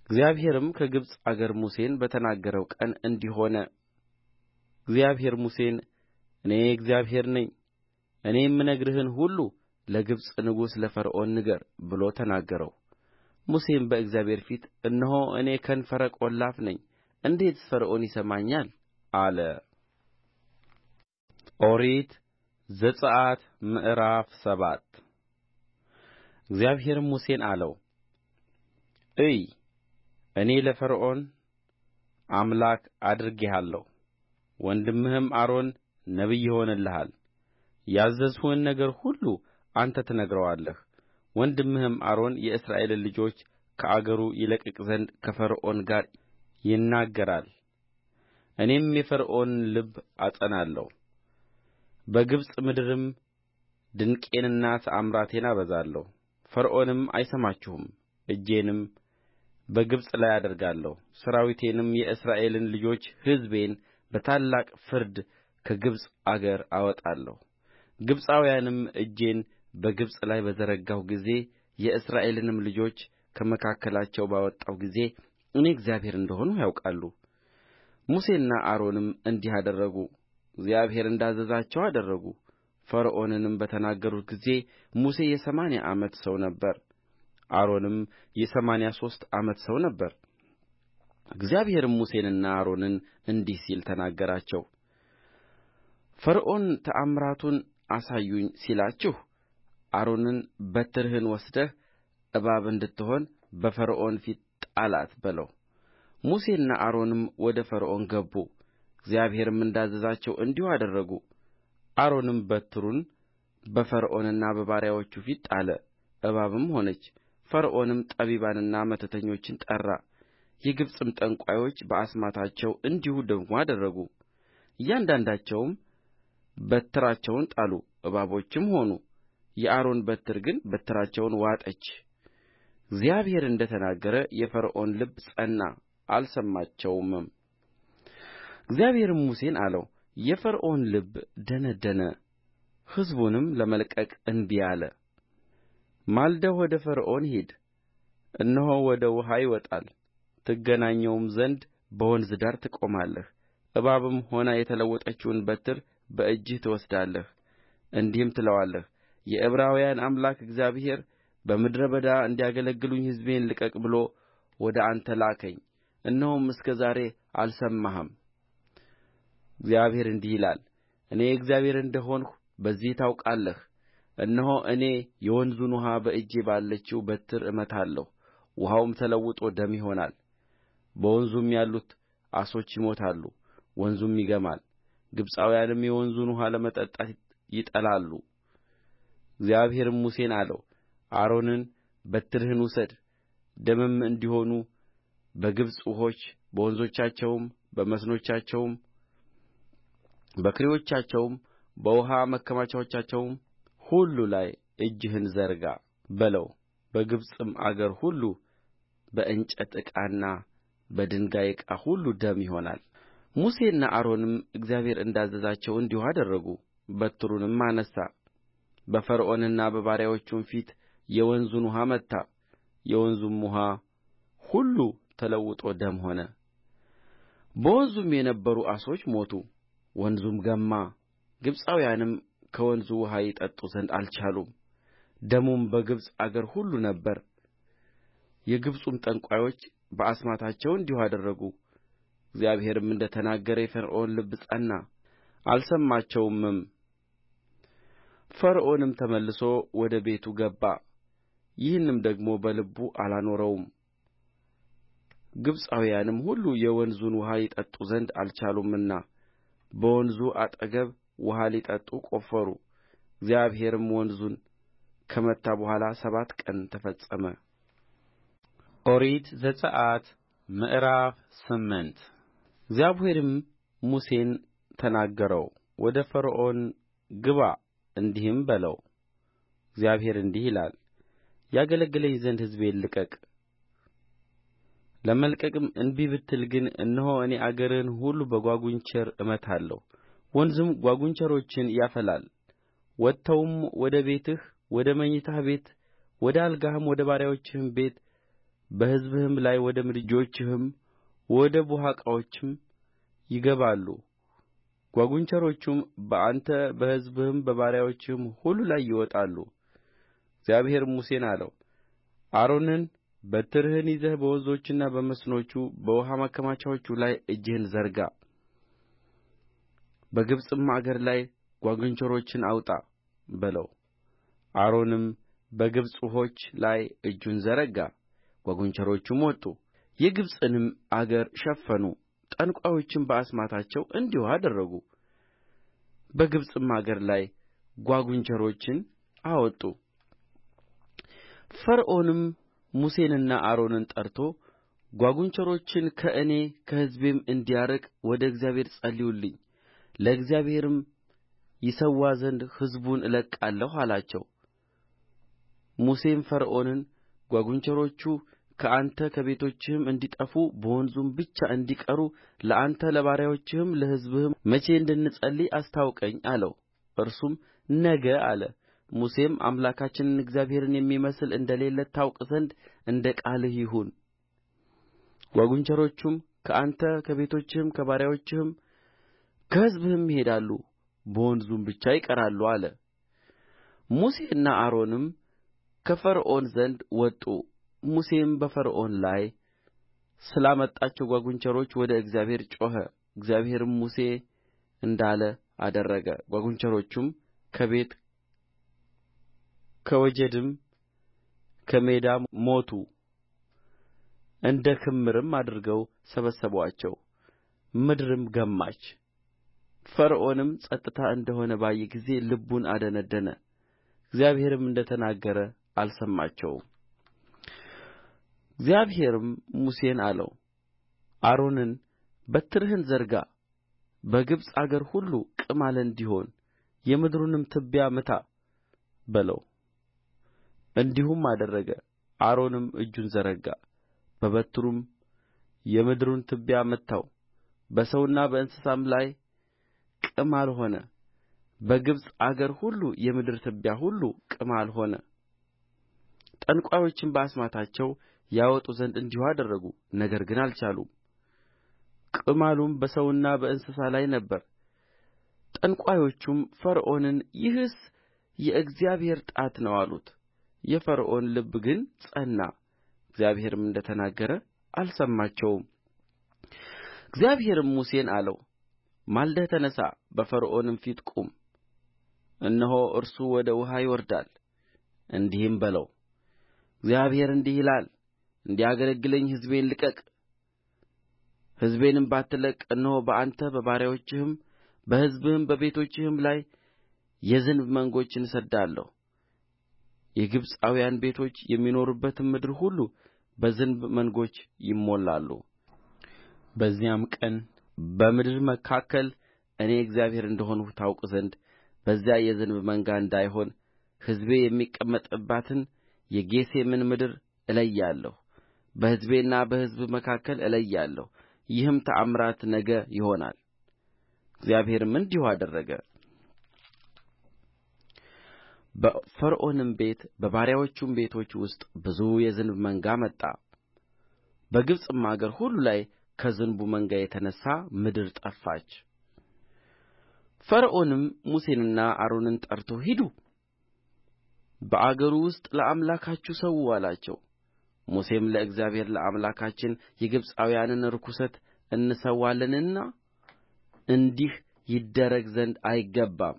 እግዚአብሔርም ከግብፅ አገር ሙሴን በተናገረው ቀን እንዲህ ሆነ እግዚአብሔር ሙሴን እኔ እግዚአብሔር ነኝ እኔ የምነግርህን ሁሉ ለግብፅ ንጉሥ ለፈርዖን ንገር ብሎ ተናገረው ሙሴም በእግዚአብሔር ፊት እነሆ እኔ ከንፈረ ቈላፍ ነኝ እንዴትስ ፈርዖን ይሰማኛል አለ ኦሪት ዘጽአት ምዕራፍ ሰባት እግዚአብሔርም ሙሴን አለው እይ እኔ ለፈርዖን አምላክ አድርጌሃለሁ ወንድምህም አሮን ነቢይ ይሆንልሃል ያዘዝሁህን ነገር ሁሉ አንተ ትነግረዋለህ ወንድምህም አሮን የእስራኤልን ልጆች ከአገሩ ይለቅቅ ዘንድ ከፈርዖን ጋር ይናገራል እኔም የፈርዖንን ልብ አጸናለሁ በግብፅ ምድርም ድንቄንና ተአምራቴን አበዛለሁ ፈርዖንም አይሰማችሁም እጄንም በግብፅ ላይ አደርጋለሁ ሠራዊቴንም የእስራኤልን ልጆች ሕዝቤን በታላቅ ፍርድ ከግብፅ አገር አወጣለሁ ግብፃውያንም እጄን በግብፅ ላይ በዘረጋሁ ጊዜ የእስራኤልንም ልጆች ከመካከላቸው ባወጣሁ ጊዜ እኔ እግዚአብሔር እንደ ሆንሁ ያውቃሉ ሙሴና አሮንም እንዲህ አደረጉ እግዚአብሔር እንዳዘዛቸው አደረጉ ፈርዖንንም በተናገሩት ጊዜ ሙሴ የሰማንያ ዓመት ሰው ነበረ አሮንም የሰማንያ ሦስት ዓመት ሰው ነበረ እግዚአብሔርም ሙሴንና አሮንን እንዲህ ሲል ተናገራቸው ፈርዖን ተአምራቱን አሳዩኝ ሲላችሁ አሮንን በትርህን ወስደህ እባብ እንድትሆን በፈርዖን ፊት ጣላት በለው ሙሴና አሮንም ወደ ፈርዖን ገቡ እግዚአብሔርም እንዳዘዛቸው እንዲሁ አደረጉ አሮንም በትሩን በፈርዖንና በባሪያዎቹ ፊት ጣለ እባብም ሆነች ፈርዖንም ጠቢባንና መተተኞችን ጠራ የግብፅም ጠንቋዮች በአስማታቸው እንዲሁ ደግሞ አደረጉ እያንዳንዳቸውም በትራቸውን ጣሉ እባቦችም ሆኑ የአሮን በትር ግን በትራቸውን ዋጠች እግዚአብሔር እንደ ተናገረ የፈርዖን ልብ ጸና አልሰማቸውምም እግዚአብሔርም ሙሴን አለው የፈርዖን ልብ ደነደነ ሕዝቡንም ለመልቀቅ እንቢ አለ ማልደህ ወደ ፈርዖን ሂድ እነሆ ወደ ውኃ ይወጣል ትገናኘውም ዘንድ በወንዝ ዳር ትቆማለህ እባብም ሆና የተለወጠችውን በትር በእጅህ ትወስዳለህ እንዲህም ትለዋለህ የዕብራውያን አምላክ እግዚአብሔር በምድረ በዳ እንዲያገለግሉኝ ሕዝቤን ልቀቅ ብሎ ወደ አንተ ላከኝ እነሆም እስከ ዛሬ አልሰማህም እግዚአብሔር እንዲህ ይላል እኔ እግዚአብሔር እንደ ሆንሁ በዚህ ታውቃለህ እነሆ እኔ የወንዙን ውኃ በእጄ ባለችው በትር እመታለሁ ውኃውም ተለውጦ ደም ይሆናል በወንዙም ያሉት ዓሦች ይሞታሉ ወንዙም ይገማል ግብፃውያንም የወንዙን ውኃ ለመጠጣት ይጠላሉ እግዚአብሔርም ሙሴን አለው አሮንን በትርህን ውሰድ ደምም እንዲሆኑ በግብፅ ውኆች በወንዞቻቸውም በመስኖቻቸውም በኩሬዎቻቸውም በውኃ ማከማቻዎቻቸውም ሁሉ ላይ እጅህን ዘርጋ በለው በግብፅም አገር ሁሉ በእንጨት ዕቃና በድንጋይ ዕቃ ሁሉ ደም ይሆናል ሙሴና አሮንም እግዚአብሔር እንዳዘዛቸው እንዲሁ አደረጉ በትሩንም አነሣ በፈርዖንና በባሪያዎቹም ፊት የወንዙን ውኃ መታ የወንዙም ውኃ ሁሉ ተለውጦ ደም ሆነ በወንዙም የነበሩ ዓሦች ሞቱ ወንዙም ገማ ግብፃውያንም ከወንዙ ውኃ ይጠጡ ዘንድ አልቻሉም ደሙም በግብፅ አገር ሁሉ ነበረ የግብፁም ጠንቋዮች በአስማታቸው እንዲሁ አደረጉ እግዚአብሔርም እንደ ተናገረ የፈርዖን ልብ ጸና አልሰማቸውምም ፈርዖንም ተመልሶ ወደ ቤቱ ገባ ይህንም ደግሞ በልቡ አላኖረውም ግብፃውያንም ሁሉ የወንዙን ውኃ ይጠጡ ዘንድ አልቻሉምና በወንዙ አጠገብ ውኃ ሊጠጡ ቆፈሩ እግዚአብሔርም ወንዙን ከመታ በኋላ ሰባት ቀን ተፈጸመ ኦሪት ዘጽአት ምዕራፍ ስምንት እግዚአብሔርም ሙሴን ተናገረው ወደ ፈርዖን ግባ እንዲህም በለው እግዚአብሔር እንዲህ ይላል ያገለግለኝ ዘንድ ሕዝቤን ልቀቅ ለመልቀቅም እንቢ ብትል ግን እነሆ እኔ አገርህን ሁሉ በጓጕንቸር እመታለሁ ወንዙም ጓጕንቸሮችን ያፈላል ወጥተውም ወደ ቤትህ ወደ መኝታ ቤት ወደ አልጋህም ወደ ባሪያዎችህም ቤት በሕዝብህም ላይ ወደ ምድጆችህም ወደ ቡሃቃዎችም ይገባሉ ጓጕንቸሮቹም በአንተ በሕዝብህም በባሪያዎችህም ሁሉ ላይ ይወጣሉ እግዚአብሔርም ሙሴን አለው አሮንን በትርህን ይዘህ በወንዞቹና በመስኖቹ በውኃ ማከማቻዎቹ ላይ እጅህን ዘርጋ በግብፅም አገር ላይ ጓጕንቸሮችን አውጣ በለው አሮንም በግብፅ ውኆች ላይ እጁን ዘረጋ ጓጕንቸሮቹም ወጡ የግብፅንም አገር ሸፈኑ ጠንቋዮችም በአስማታቸው እንዲሁ አደረጉ በግብፅም አገር ላይ ጓጕንቸሮችን አወጡ ፈርዖንም ሙሴንና አሮንን ጠርቶ ጓጉንቸሮችን ከእኔ ከሕዝቤም እንዲያርቅ ወደ እግዚአብሔር ጸልዩልኝ ለእግዚአብሔርም ይሠዋ ዘንድ ሕዝቡን እለቅቃለሁ አላቸው ሙሴም ፈርዖንን ጓጕንቸሮቹ ከአንተ ከቤቶችህም እንዲጠፉ በወንዙም ብቻ እንዲቀሩ ለአንተ ለባሪያዎችህም ለሕዝብህም መቼ እንድንጸልይ አስታውቀኝ አለው እርሱም ነገ አለ ሙሴም አምላካችንን እግዚአብሔርን የሚመስል እንደሌለ ታውቅ ዘንድ እንደ ቃልህ ይሁን ጓጕንቸሮቹም ከአንተ ከቤቶችህም ከባሪያዎችህም ከሕዝብህም ይሄዳሉ በወንዙም ብቻ ይቀራሉ አለ ሙሴና አሮንም ከፈርዖን ዘንድ ወጡ ሙሴም በፈርዖን ላይ ስላመጣቸው ጓጕንቸሮች ወደ እግዚአብሔር ጮኸ እግዚአብሔርም ሙሴ እንዳለ አደረገ ጓጕንቸሮቹም ከቤት ከወጀድም ከሜዳ ሞቱ እንደ ክምርም አድርገው ሰበሰቡአቸው ምድርም ገማች ፈርዖንም ጸጥታ እንደሆነ ባየ ጊዜ ልቡን አደነደነ እግዚአብሔርም እንደ ተናገረ አልሰማቸውም እግዚአብሔርም ሙሴን አለው አሮንን በትርህን ዘርጋ በግብፅ አገር ሁሉ ቅማል እንዲሆን የምድሩንም ትቢያ ምታ በለው እንዲሁም አደረገ አሮንም እጁን ዘረጋ በበትሩም የምድሩን ትቢያ መታው በሰውና በእንስሳም ላይ ቅማል ሆነ በግብፅ አገር ሁሉ የምድር ትቢያ ሁሉ ቅማል ሆነ ጠንቋዮችም በአስማታቸው ያወጡ ዘንድ እንዲሁ አደረጉ ነገር ግን አልቻሉም ቅማሉም በሰውና በእንስሳ ላይ ነበረ ጠንቋዮቹም ፈርዖንን ይህስ የእግዚአብሔር ጣት ነው አሉት የፈርዖን ልብ ግን ጸና እግዚአብሔርም እንደ ተናገረ አልሰማቸውም እግዚአብሔርም ሙሴን አለው ማልደህ ተነሣ በፈርዖንም ፊት ቁም እነሆ እርሱ ወደ ውኃ ይወርዳል እንዲህም በለው እግዚአብሔር እንዲህ ይላል እንዲያገለግለኝ ሕዝቤን ልቀቅ ሕዝቤንም ባትለቅ እነሆ በአንተ በባሪያዎችህም በሕዝብህም በቤቶችህም ላይ የዝንብ መንጎችን እሰድዳለሁ የግብፃውያን ቤቶች የሚኖሩባትም ምድር ሁሉ በዝንብ መንጎች ይሞላሉ በዚያም ቀን በምድር መካከል እኔ እግዚአብሔር እንደ ሆንሁ ታውቅ ዘንድ በዚያ የዝንብ መንጋ እንዳይሆን ሕዝቤ የሚቀመጥባትን የጌሤምን ምድር እለያለሁ በሕዝቤና በሕዝብህ መካከል እለያለሁ። ይህም ተአምራት ነገ ይሆናል። እግዚአብሔርም እንዲሁ አደረገ። በፈርዖንም ቤት በባሪያዎቹም ቤቶች ውስጥ ብዙ የዝንብ መንጋ መጣ። በግብፅም አገር ሁሉ ላይ ከዝንቡ መንጋ የተነሣ ምድር ጠፋች። ፈርዖንም ሙሴንና አሮንን ጠርቶ ሂዱ፣ በአገሩ ውስጥ ለአምላካችሁ ሠዉ አላቸው። ሙሴም ለእግዚአብሔር ለአምላካችን የግብፃውያንን ርኵሰት እንሠዋለንና እንዲህ ይደረግ ዘንድ አይገባም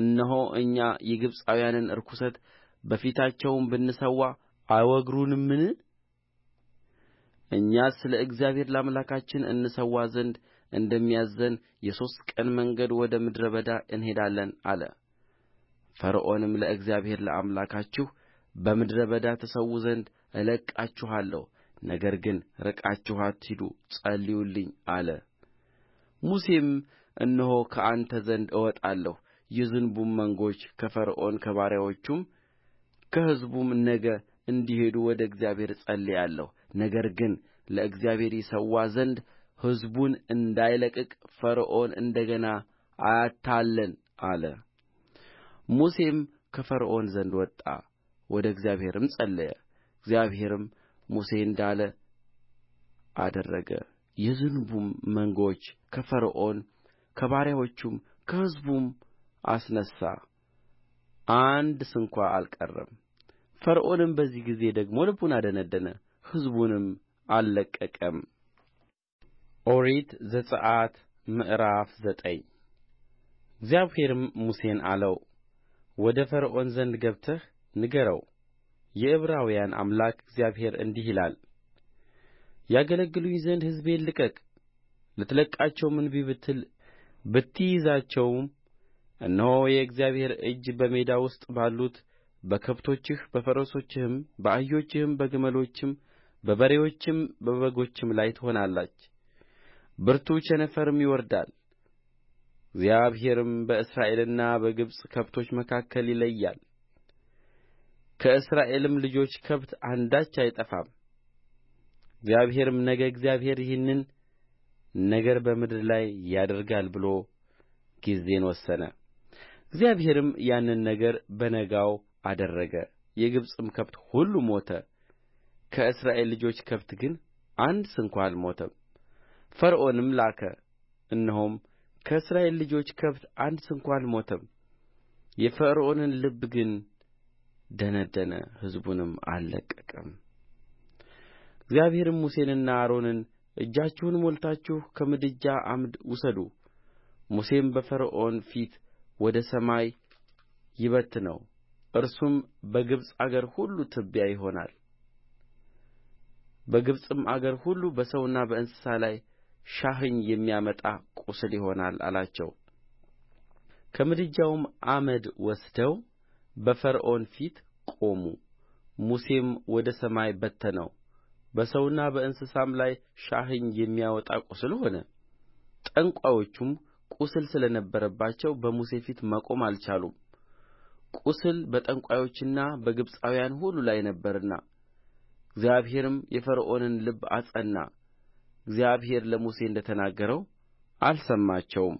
እነሆ እኛ የግብፃውያንን ርኵሰት በፊታቸው ብንሠዋ አይወግሩንምን እኛስ ለእግዚአብሔር ለአምላካችን እንሠዋ ዘንድ እንደሚያዝዘን የሦስት ቀን መንገድ ወደ ምድረ በዳ እንሄዳለን አለ ፈርዖንም ለእግዚአብሔር ለአምላካችሁ በምድረ በዳ ትሠዉ ዘንድ እለቅቃችኋለሁ ነገር ግን ርቃችሁ አትሂዱ ጸልዩልኝ አለ ሙሴም እነሆ ከአንተ ዘንድ እወጣለሁ የዝንቡም መንጎች ከፈርዖን ከባሪያዎቹም ከሕዝቡም ነገ እንዲሄዱ ወደ እግዚአብሔር እጸልያለሁ ነገር ግን ለእግዚአብሔር ይሠዋ ዘንድ ሕዝቡን እንዳይለቅቅ ፈርዖን እንደ ገና አያታልለን አለ ሙሴም ከፈርዖን ዘንድ ወጣ ወደ እግዚአብሔርም ጸለየ እግዚአብሔርም ሙሴ እንዳለ አደረገ የዝንቡም መንጎች ከፈርዖን ከባሪያዎቹም ከሕዝቡም አስነሣ አንድ ስንኳ አልቀረም ፈርዖንም በዚህ ጊዜ ደግሞ ልቡን አደነደነ ሕዝቡንም አልለቀቀም ኦሪት ዘጽአት ምዕራፍ ዘጠኝ እግዚአብሔርም ሙሴን አለው ወደ ፈርዖን ዘንድ ገብተህ ንገረው የዕብራውያን አምላክ እግዚአብሔር እንዲህ ይላል ያገለግሉኝ ዘንድ ሕዝቤን ልቀቅ ልትለቅቃቸውም እንቢ ብትል ብትይዛቸውም እነሆ የእግዚአብሔር እጅ በሜዳ ውስጥ ባሉት በከብቶችህ በፈረሶችህም በአህዮችህም በግመሎችም በበሬዎችም በበጎችም ላይ ትሆናለች ብርቱ ቸነፈርም ይወርዳል እግዚአብሔርም በእስራኤልና በግብፅ ከብቶች መካከል ይለያል ከእስራኤልም ልጆች ከብት አንዳች አይጠፋም እግዚአብሔርም ነገ እግዚአብሔር ይህንን ነገር በምድር ላይ ያደርጋል ብሎ ጊዜን ወሰነ እግዚአብሔርም ያንን ነገር በነጋው አደረገ የግብፅም ከብት ሁሉ ሞተ ከእስራኤል ልጆች ከብት ግን አንድ ስንኳ አልሞተም ፈርዖንም ላከ እነሆም ከእስራኤል ልጆች ከብት አንድ ስንኳ አልሞተም የፈርዖንን ልብ ግን ደነደነ ሕዝቡንም አልለቀቀም እግዚአብሔርም ሙሴንና አሮንን እጃችሁን ሞልታችሁ ከምድጃ ዓምድ ውሰዱ ሙሴም በፈርዖን ፊት ወደ ሰማይ ይበትነው እርሱም በግብፅ አገር ሁሉ ትቢያ ይሆናል በግብፅም አገር ሁሉ በሰውና በእንስሳ ላይ ሻህኝ የሚያመጣ ቍስል ይሆናል አላቸው ከምድጃውም አመድ ወስደው በፈርዖን ፊት ቆሙ ሙሴም ወደ ሰማይ በተነው በሰውና በእንስሳም ላይ ሻህኝ የሚያወጣ ቍስል ሆነ ጠንቋዮቹም ቍስል ስለ ነበረባቸው በሙሴ ፊት መቆም አልቻሉም ቍስል በጠንቋዮችና በግብፃውያን ሁሉ ላይ ነበረና እግዚአብሔርም የፈርዖንን ልብ አጸና እግዚአብሔር ለሙሴ እንደ ተናገረው አልሰማቸውም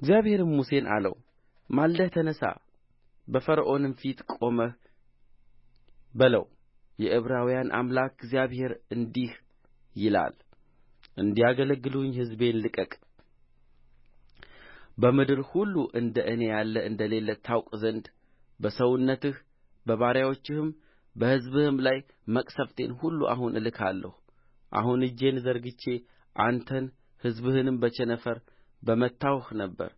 እግዚአብሔርም ሙሴን አለው ማልደህ ተነሣ በፈርዖንም ፊት ቆመህ በለው የዕብራውያን አምላክ እግዚአብሔር እንዲህ ይላል እንዲያገለግሉኝ ሕዝቤን ልቀቅ በምድር ሁሉ እንደ እኔ ያለ እንደሌለ ታውቅ ዘንድ በሰውነትህ በባሪያዎችህም በሕዝብህም ላይ መቅሠፍቴን ሁሉ አሁን እልካለሁ አሁን እጄን ዘርግቼ አንተን ሕዝብህንም በቸነፈር በመታሁህ ነበር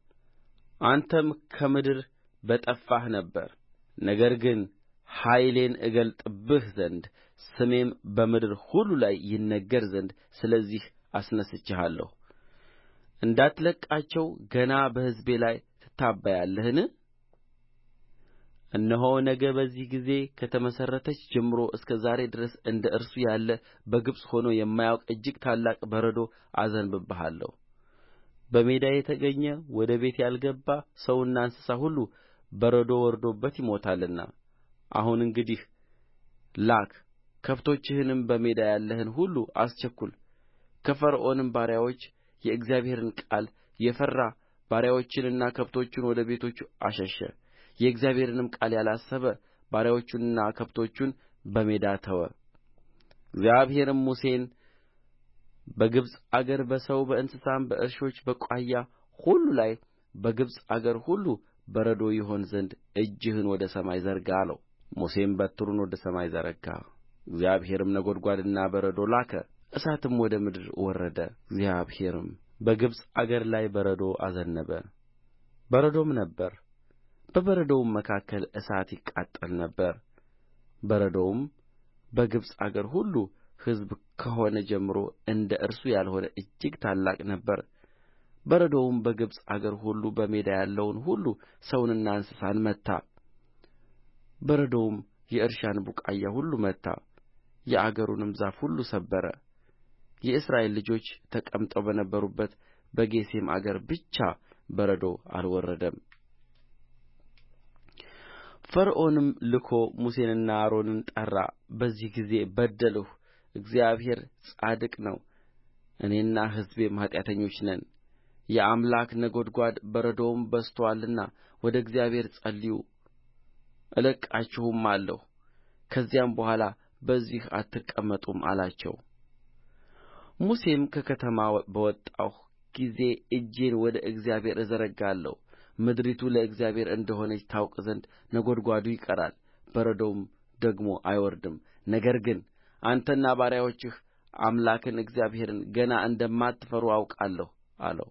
አንተም ከምድር በጠፋህ ነበር ነገር ግን ኃይሌን እገልጥብህ ዘንድ ስሜም በምድር ሁሉ ላይ ይነገር ዘንድ ስለዚህ አስነሥቼሃለሁ እንዳትለቅቃቸው ገና በሕዝቤ ላይ ትታበያለህን እነሆ ነገ በዚህ ጊዜ ከተመሠረተች ጀምሮ እስከ ዛሬ ድረስ እንደ እርሱ ያለ በግብፅ ሆኖ የማያውቅ እጅግ ታላቅ በረዶ አዘንብብሃለሁ በሜዳ የተገኘ ወደ ቤት ያልገባ ሰውና እንስሳ ሁሉ በረዶ ወርዶበት ይሞታልና አሁን እንግዲህ ላክ ከብቶችህንም በሜዳ ያለህን ሁሉ አስቸኵል ከፈርዖንም ባሪያዎች የእግዚአብሔርን ቃል የፈራ ባሪያዎቹንና ከብቶቹን ወደ ቤቶቹ አሸሸ የእግዚአብሔርንም ቃል ያላሰበ ባሪያዎቹንና ከብቶቹን በሜዳ ተወ እግዚአብሔርም ሙሴን በግብፅ አገር በሰው በእንስሳም በእርሻም ቡቃያ ሁሉ ላይ በግብፅ አገር ሁሉ በረዶ ይሆን ዘንድ እጅህን ወደ ሰማይ ዘርጋ አለው ሙሴም በትሩን ወደ ሰማይ ዘረጋ እግዚአብሔርም ነጎድጓድና በረዶ ላከ እሳትም ወደ ምድር ወረደ እግዚአብሔርም በግብፅ አገር ላይ በረዶ አዘነበ በረዶም ነበረ በበረዶውም መካከል እሳት ይቃጠል ነበር በረዶውም በግብፅ አገር ሁሉ ሕዝብ ከሆነ ጀምሮ እንደ እርሱ ያልሆነ እጅግ ታላቅ ነበረ በረዶውም በግብፅ አገር ሁሉ በሜዳ ያለውን ሁሉ ሰውንና እንስሳን መታ በረዶውም የእርሻን ቡቃያ ሁሉ መታ የአገሩንም ዛፍ ሁሉ ሰበረ የእስራኤል ልጆች ተቀምጠው በነበሩበት በጌሤም አገር ብቻ በረዶ አልወረደም ፈርዖንም ልኮ ሙሴንና አሮንን ጠራ በዚህ ጊዜ በደልሁ እግዚአብሔር ጻድቅ ነው እኔና ሕዝቤም ኃጢአተኞች ነን የአምላክ ነጎድጓድ በረዶውም በዝቶአልና ወደ እግዚአብሔር ጸልዩ እለቅቃችሁማለሁ ከዚያም በኋላ በዚህ አትቀመጡም አላቸው ሙሴም ከከተማ በወጣሁ ጊዜ እጄን ወደ እግዚአብሔር እዘረጋለሁ ምድሪቱ ለእግዚአብሔር እንደሆነች ታውቅ ዘንድ ነጎድጓዱ ይቀራል በረዶውም ደግሞ አይወርድም ነገር ግን አንተና ባሪያዎችህ አምላክን እግዚአብሔርን ገና እንደማትፈሩ አውቃለሁ አለው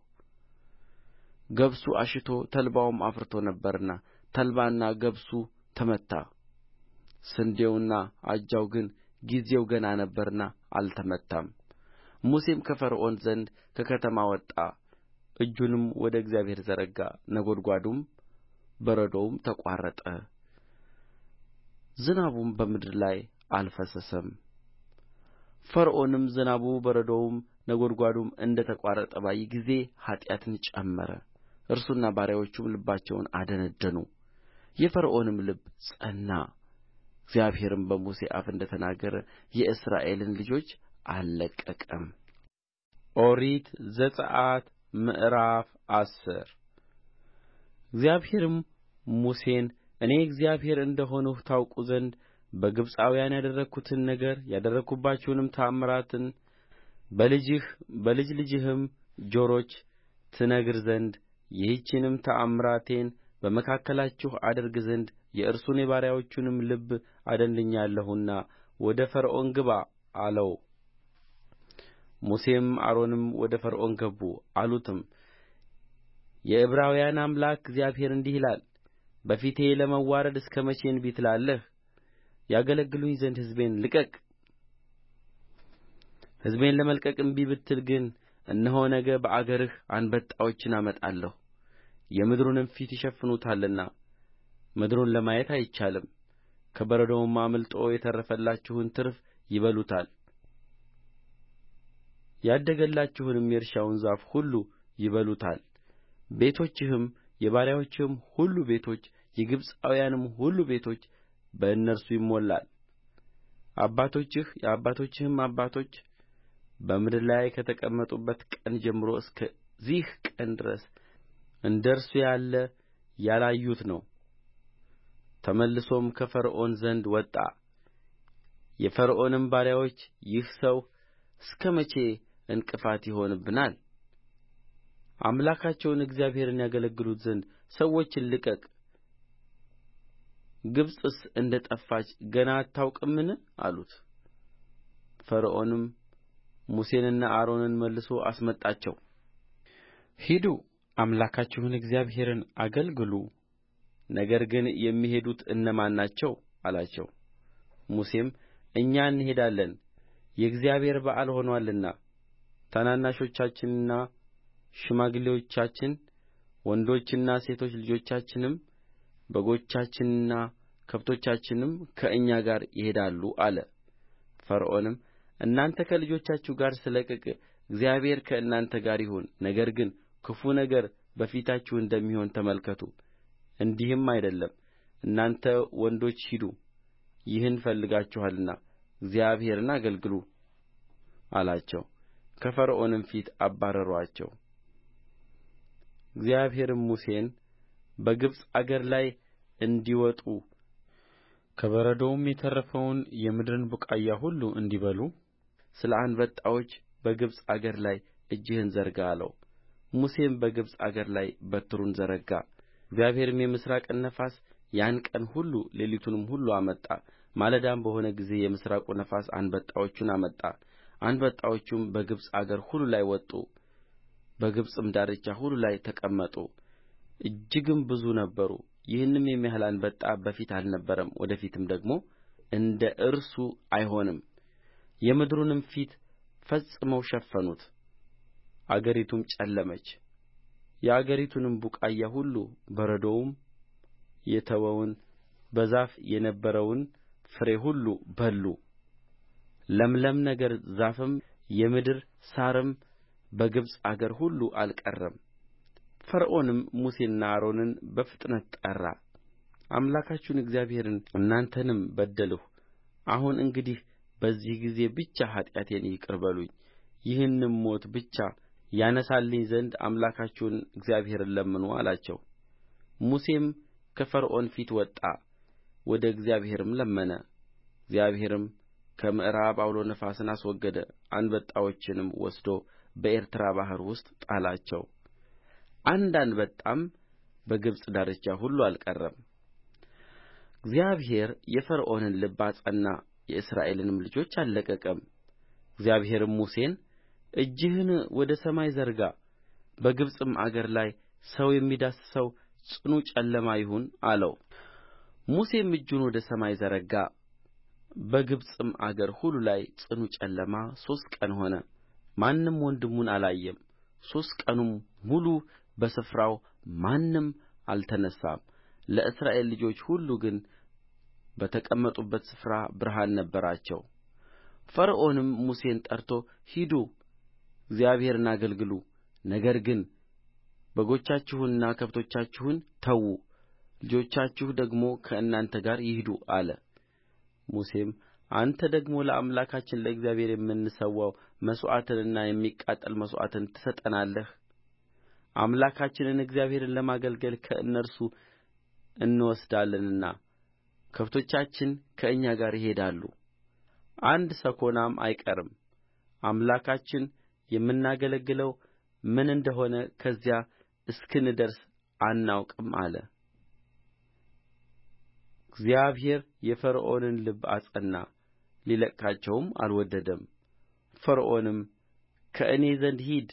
ገብሱ አሽቶ ተልባውም አፍርቶ ነበርና ተልባና ገብሱ ተመታ ስንዴውና አጃው ግን ጊዜው ገና ነበርና አልተመታም ሙሴም ከፈርዖን ዘንድ ከከተማ ወጣ እጁንም ወደ እግዚአብሔር ዘረጋ ነጐድጓዱም በረዶውም ተቋረጠ ዝናቡም በምድር ላይ አልፈሰሰም ፈርዖንም ዝናቡ በረዶውም ነጎድጓዱም እንደ ተቋረጠ ባየ ጊዜ ኃጢአትን ጨመረ እርሱና ባሪያዎቹም ልባቸውን አደነደኑ የፈርዖንም ልብ ጸና እግዚአብሔርም በሙሴ አፍ እንደ ተናገረ የእስራኤልን ልጆች አልለቀቀም ኦሪት ዘጽአት ምዕራፍ አስር እግዚአብሔርም ሙሴን እኔ እግዚአብሔር እንደ ሆንሁ ታውቁ ዘንድ በግብፃውያን ያደረግሁትን ነገር ያደረግሁባቸውንም ተአምራትን በልጅህ በልጅ ልጅህም ጆሮች ትነግር ዘንድ ይህችንም ተአምራቴን በመካከላችሁ አደርግ ዘንድ የእርሱን የባሪያዎቹንም ልብ አደንድኜአለሁና ወደ ፈርዖን ግባ አለው ሙሴም አሮንም ወደ ፈርዖን ገቡ አሉትም የዕብራውያን አምላክ እግዚአብሔር እንዲህ ይላል በፊቴ ለመዋረድ እስከ መቼ እንቢ ትላለህ ያገለግሉኝ ዘንድ ሕዝቤን ልቀቅ ሕዝቤን ለመልቀቅ እንቢ ብትል ግን እነሆ ነገ በአገርህ አንበጣዎችን አመጣለሁ የምድሩንም ፊት ይሸፍኑታልና ምድሩን ለማየት አይቻልም ከበረዶውም አምልጦ የተረፈላችሁን ትርፍ ይበሉታል ያደገላችሁንም የእርሻውን ዛፍ ሁሉ ይበሉታል ቤቶችህም የባሪያዎችህም ሁሉ ቤቶች የግብፃውያንም ሁሉ ቤቶች በእነርሱ ይሞላል አባቶችህ የአባቶችህም አባቶች በምድር ላይ ከተቀመጡበት ቀን ጀምሮ እስከዚህ ቀን ድረስ እንደ እርሱ ያለ ያላዩት ነው ተመልሶም ከፈርዖን ዘንድ ወጣ የፈርዖንም ባሪያዎች ይህ ሰው እስከ መቼ ዕንቅፋት ይሆንብናል አምላካቸውን እግዚአብሔርን ያገለግሉት ዘንድ ሰዎችን ልቀቅ ግብፅስ እንደ ጠፋች ገና አታውቅምን አሉት ፈርዖንም ሙሴንና አሮንን መልሶ አስመጣቸው ሂዱ አምላካችሁን እግዚአብሔርን አገልግሉ ነገር ግን የሚሄዱት እነማን ናቸው አላቸው ሙሴም እኛ እንሄዳለን የእግዚአብሔር በዓል ሆኖአልና ታናናሾቻችንና ሽማግሌዎቻችን ወንዶችና ሴቶች ልጆቻችንም በጎቻችንና ከብቶቻችንም ከእኛ ጋር ይሄዳሉ አለ ፈርዖንም እናንተ ከልጆቻችሁ ጋር ስለቅቅ እግዚአብሔር ከእናንተ ጋር ይሁን ነገር ግን ክፉ ነገር በፊታችሁ እንደሚሆን ተመልከቱ እንዲህም አይደለም እናንተ ወንዶች ሂዱ ይህን ፈልጋችኋልና እግዚአብሔርን አገልግሉ አላቸው ከፈርዖንም ፊት አባረሩአቸው እግዚአብሔርም ሙሴን በግብፅ አገር ላይ እንዲወጡ ከበረዶውም የተረፈውን የምድርን ቡቃያ ሁሉ እንዲበሉ ስለ አንበጣዎች በግብፅ አገር ላይ እጅህን ዘርጋ አለው ሙሴም በግብፅ አገር ላይ በትሩን ዘረጋ እግዚአብሔርም የምሥራቅን ነፋስ ያን ቀን ሁሉ ሌሊቱንም ሁሉ አመጣ ማለዳም በሆነ ጊዜ የምሥራቁ ነፋስ አንበጣዎቹን አመጣ አንበጣዎቹም በግብፅ አገር ሁሉ ላይ ወጡ በግብፅም ዳርቻ ሁሉ ላይ ተቀመጡ እጅግም ብዙ ነበሩ ይህንም የሚያህል አንበጣ በፊት አልነበረም ወደ ፊትም ደግሞ እንደ እርሱ አይሆንም የምድሩንም ፊት ፈጽመው ሸፈኑት አገሪቱም ጨለመች የአገሪቱንም ቡቃያ ሁሉ በረዶውም የተወውን በዛፍ የነበረውን ፍሬ ሁሉ በሉ ለምለም ነገር ዛፍም የምድር ሣርም በግብፅ አገር ሁሉ አልቀረም ፈርዖንም ሙሴንና አሮንን በፍጥነት ጠራ አምላካችሁን እግዚአብሔርን እናንተንም በደልሁ አሁን እንግዲህ በዚህ ጊዜ ብቻ ኃጢአቴን ይቅር በሉኝ ይህንም ሞት ብቻ ያነሣልኝ ዘንድ አምላካችሁን እግዚአብሔርን ለምኑ አላቸው ሙሴም ከፈርዖን ፊት ወጣ ወደ እግዚአብሔርም ለመነ እግዚአብሔርም ከምዕራብ ዐውሎ ነፋስን አስወገደ አንበጣዎችንም ወስዶ በኤርትራ ባሕር ውስጥ ጣላቸው አንድ አንበጣም በግብፅ ዳርቻ ሁሉ አልቀረም እግዚአብሔር የፈርዖንን ልብ አጸና የእስራኤልንም ልጆች አልለቀቀም እግዚአብሔርም ሙሴን እጅህን ወደ ሰማይ ዘርጋ በግብፅም አገር ላይ ሰው የሚዳስሰው ጽኑ ጨለማ ይሁን አለው ሙሴም እጁን ወደ ሰማይ ዘረጋ በግብፅም አገር ሁሉ ላይ ጽኑ ጨለማ ሦስት ቀን ሆነ ማንም ወንድሙን አላየም ሦስት ቀኑም ሙሉ በስፍራው ማንም አልተነሣም ለእስራኤል ልጆች ሁሉ ግን በተቀመጡበት ስፍራ ብርሃን ነበራቸው ፈርዖንም ሙሴን ጠርቶ ሂዱ እግዚአብሔርን አገልግሉ ነገር ግን በጎቻችሁንና ከብቶቻችሁን ተዉ ልጆቻችሁ ደግሞ ከእናንተ ጋር ይሂዱ አለ ሙሴም አንተ ደግሞ ለአምላካችን ለእግዚአብሔር የምንሠዋው መሥዋዕትንና የሚቃጠል መሥዋዕትን ትሰጠናለህ አምላካችንን እግዚአብሔርን ለማገልገል ከእነርሱ እንወስዳለንና ከብቶቻችን ከእኛ ጋር ይሄዳሉ አንድ ሰኮናም አይቀርም አምላካችን የምናገለግለው ምን እንደሆነ ከዚያ እስክንደርስ አናውቅም አለ እግዚአብሔር የፈርዖንን ልብ አጸና ሊለቅቃቸውም አልወደደም ፈርዖንም ከእኔ ዘንድ ሂድ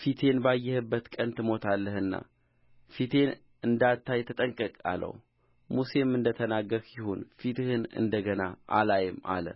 ፊቴን ባየህበት ቀን ትሞታለህና ፊቴን እንዳታይ ተጠንቀቅ አለው ሙሴም እንደ ተናገርህ ይሁን ፊትህን እንደ ገና አላይም አለ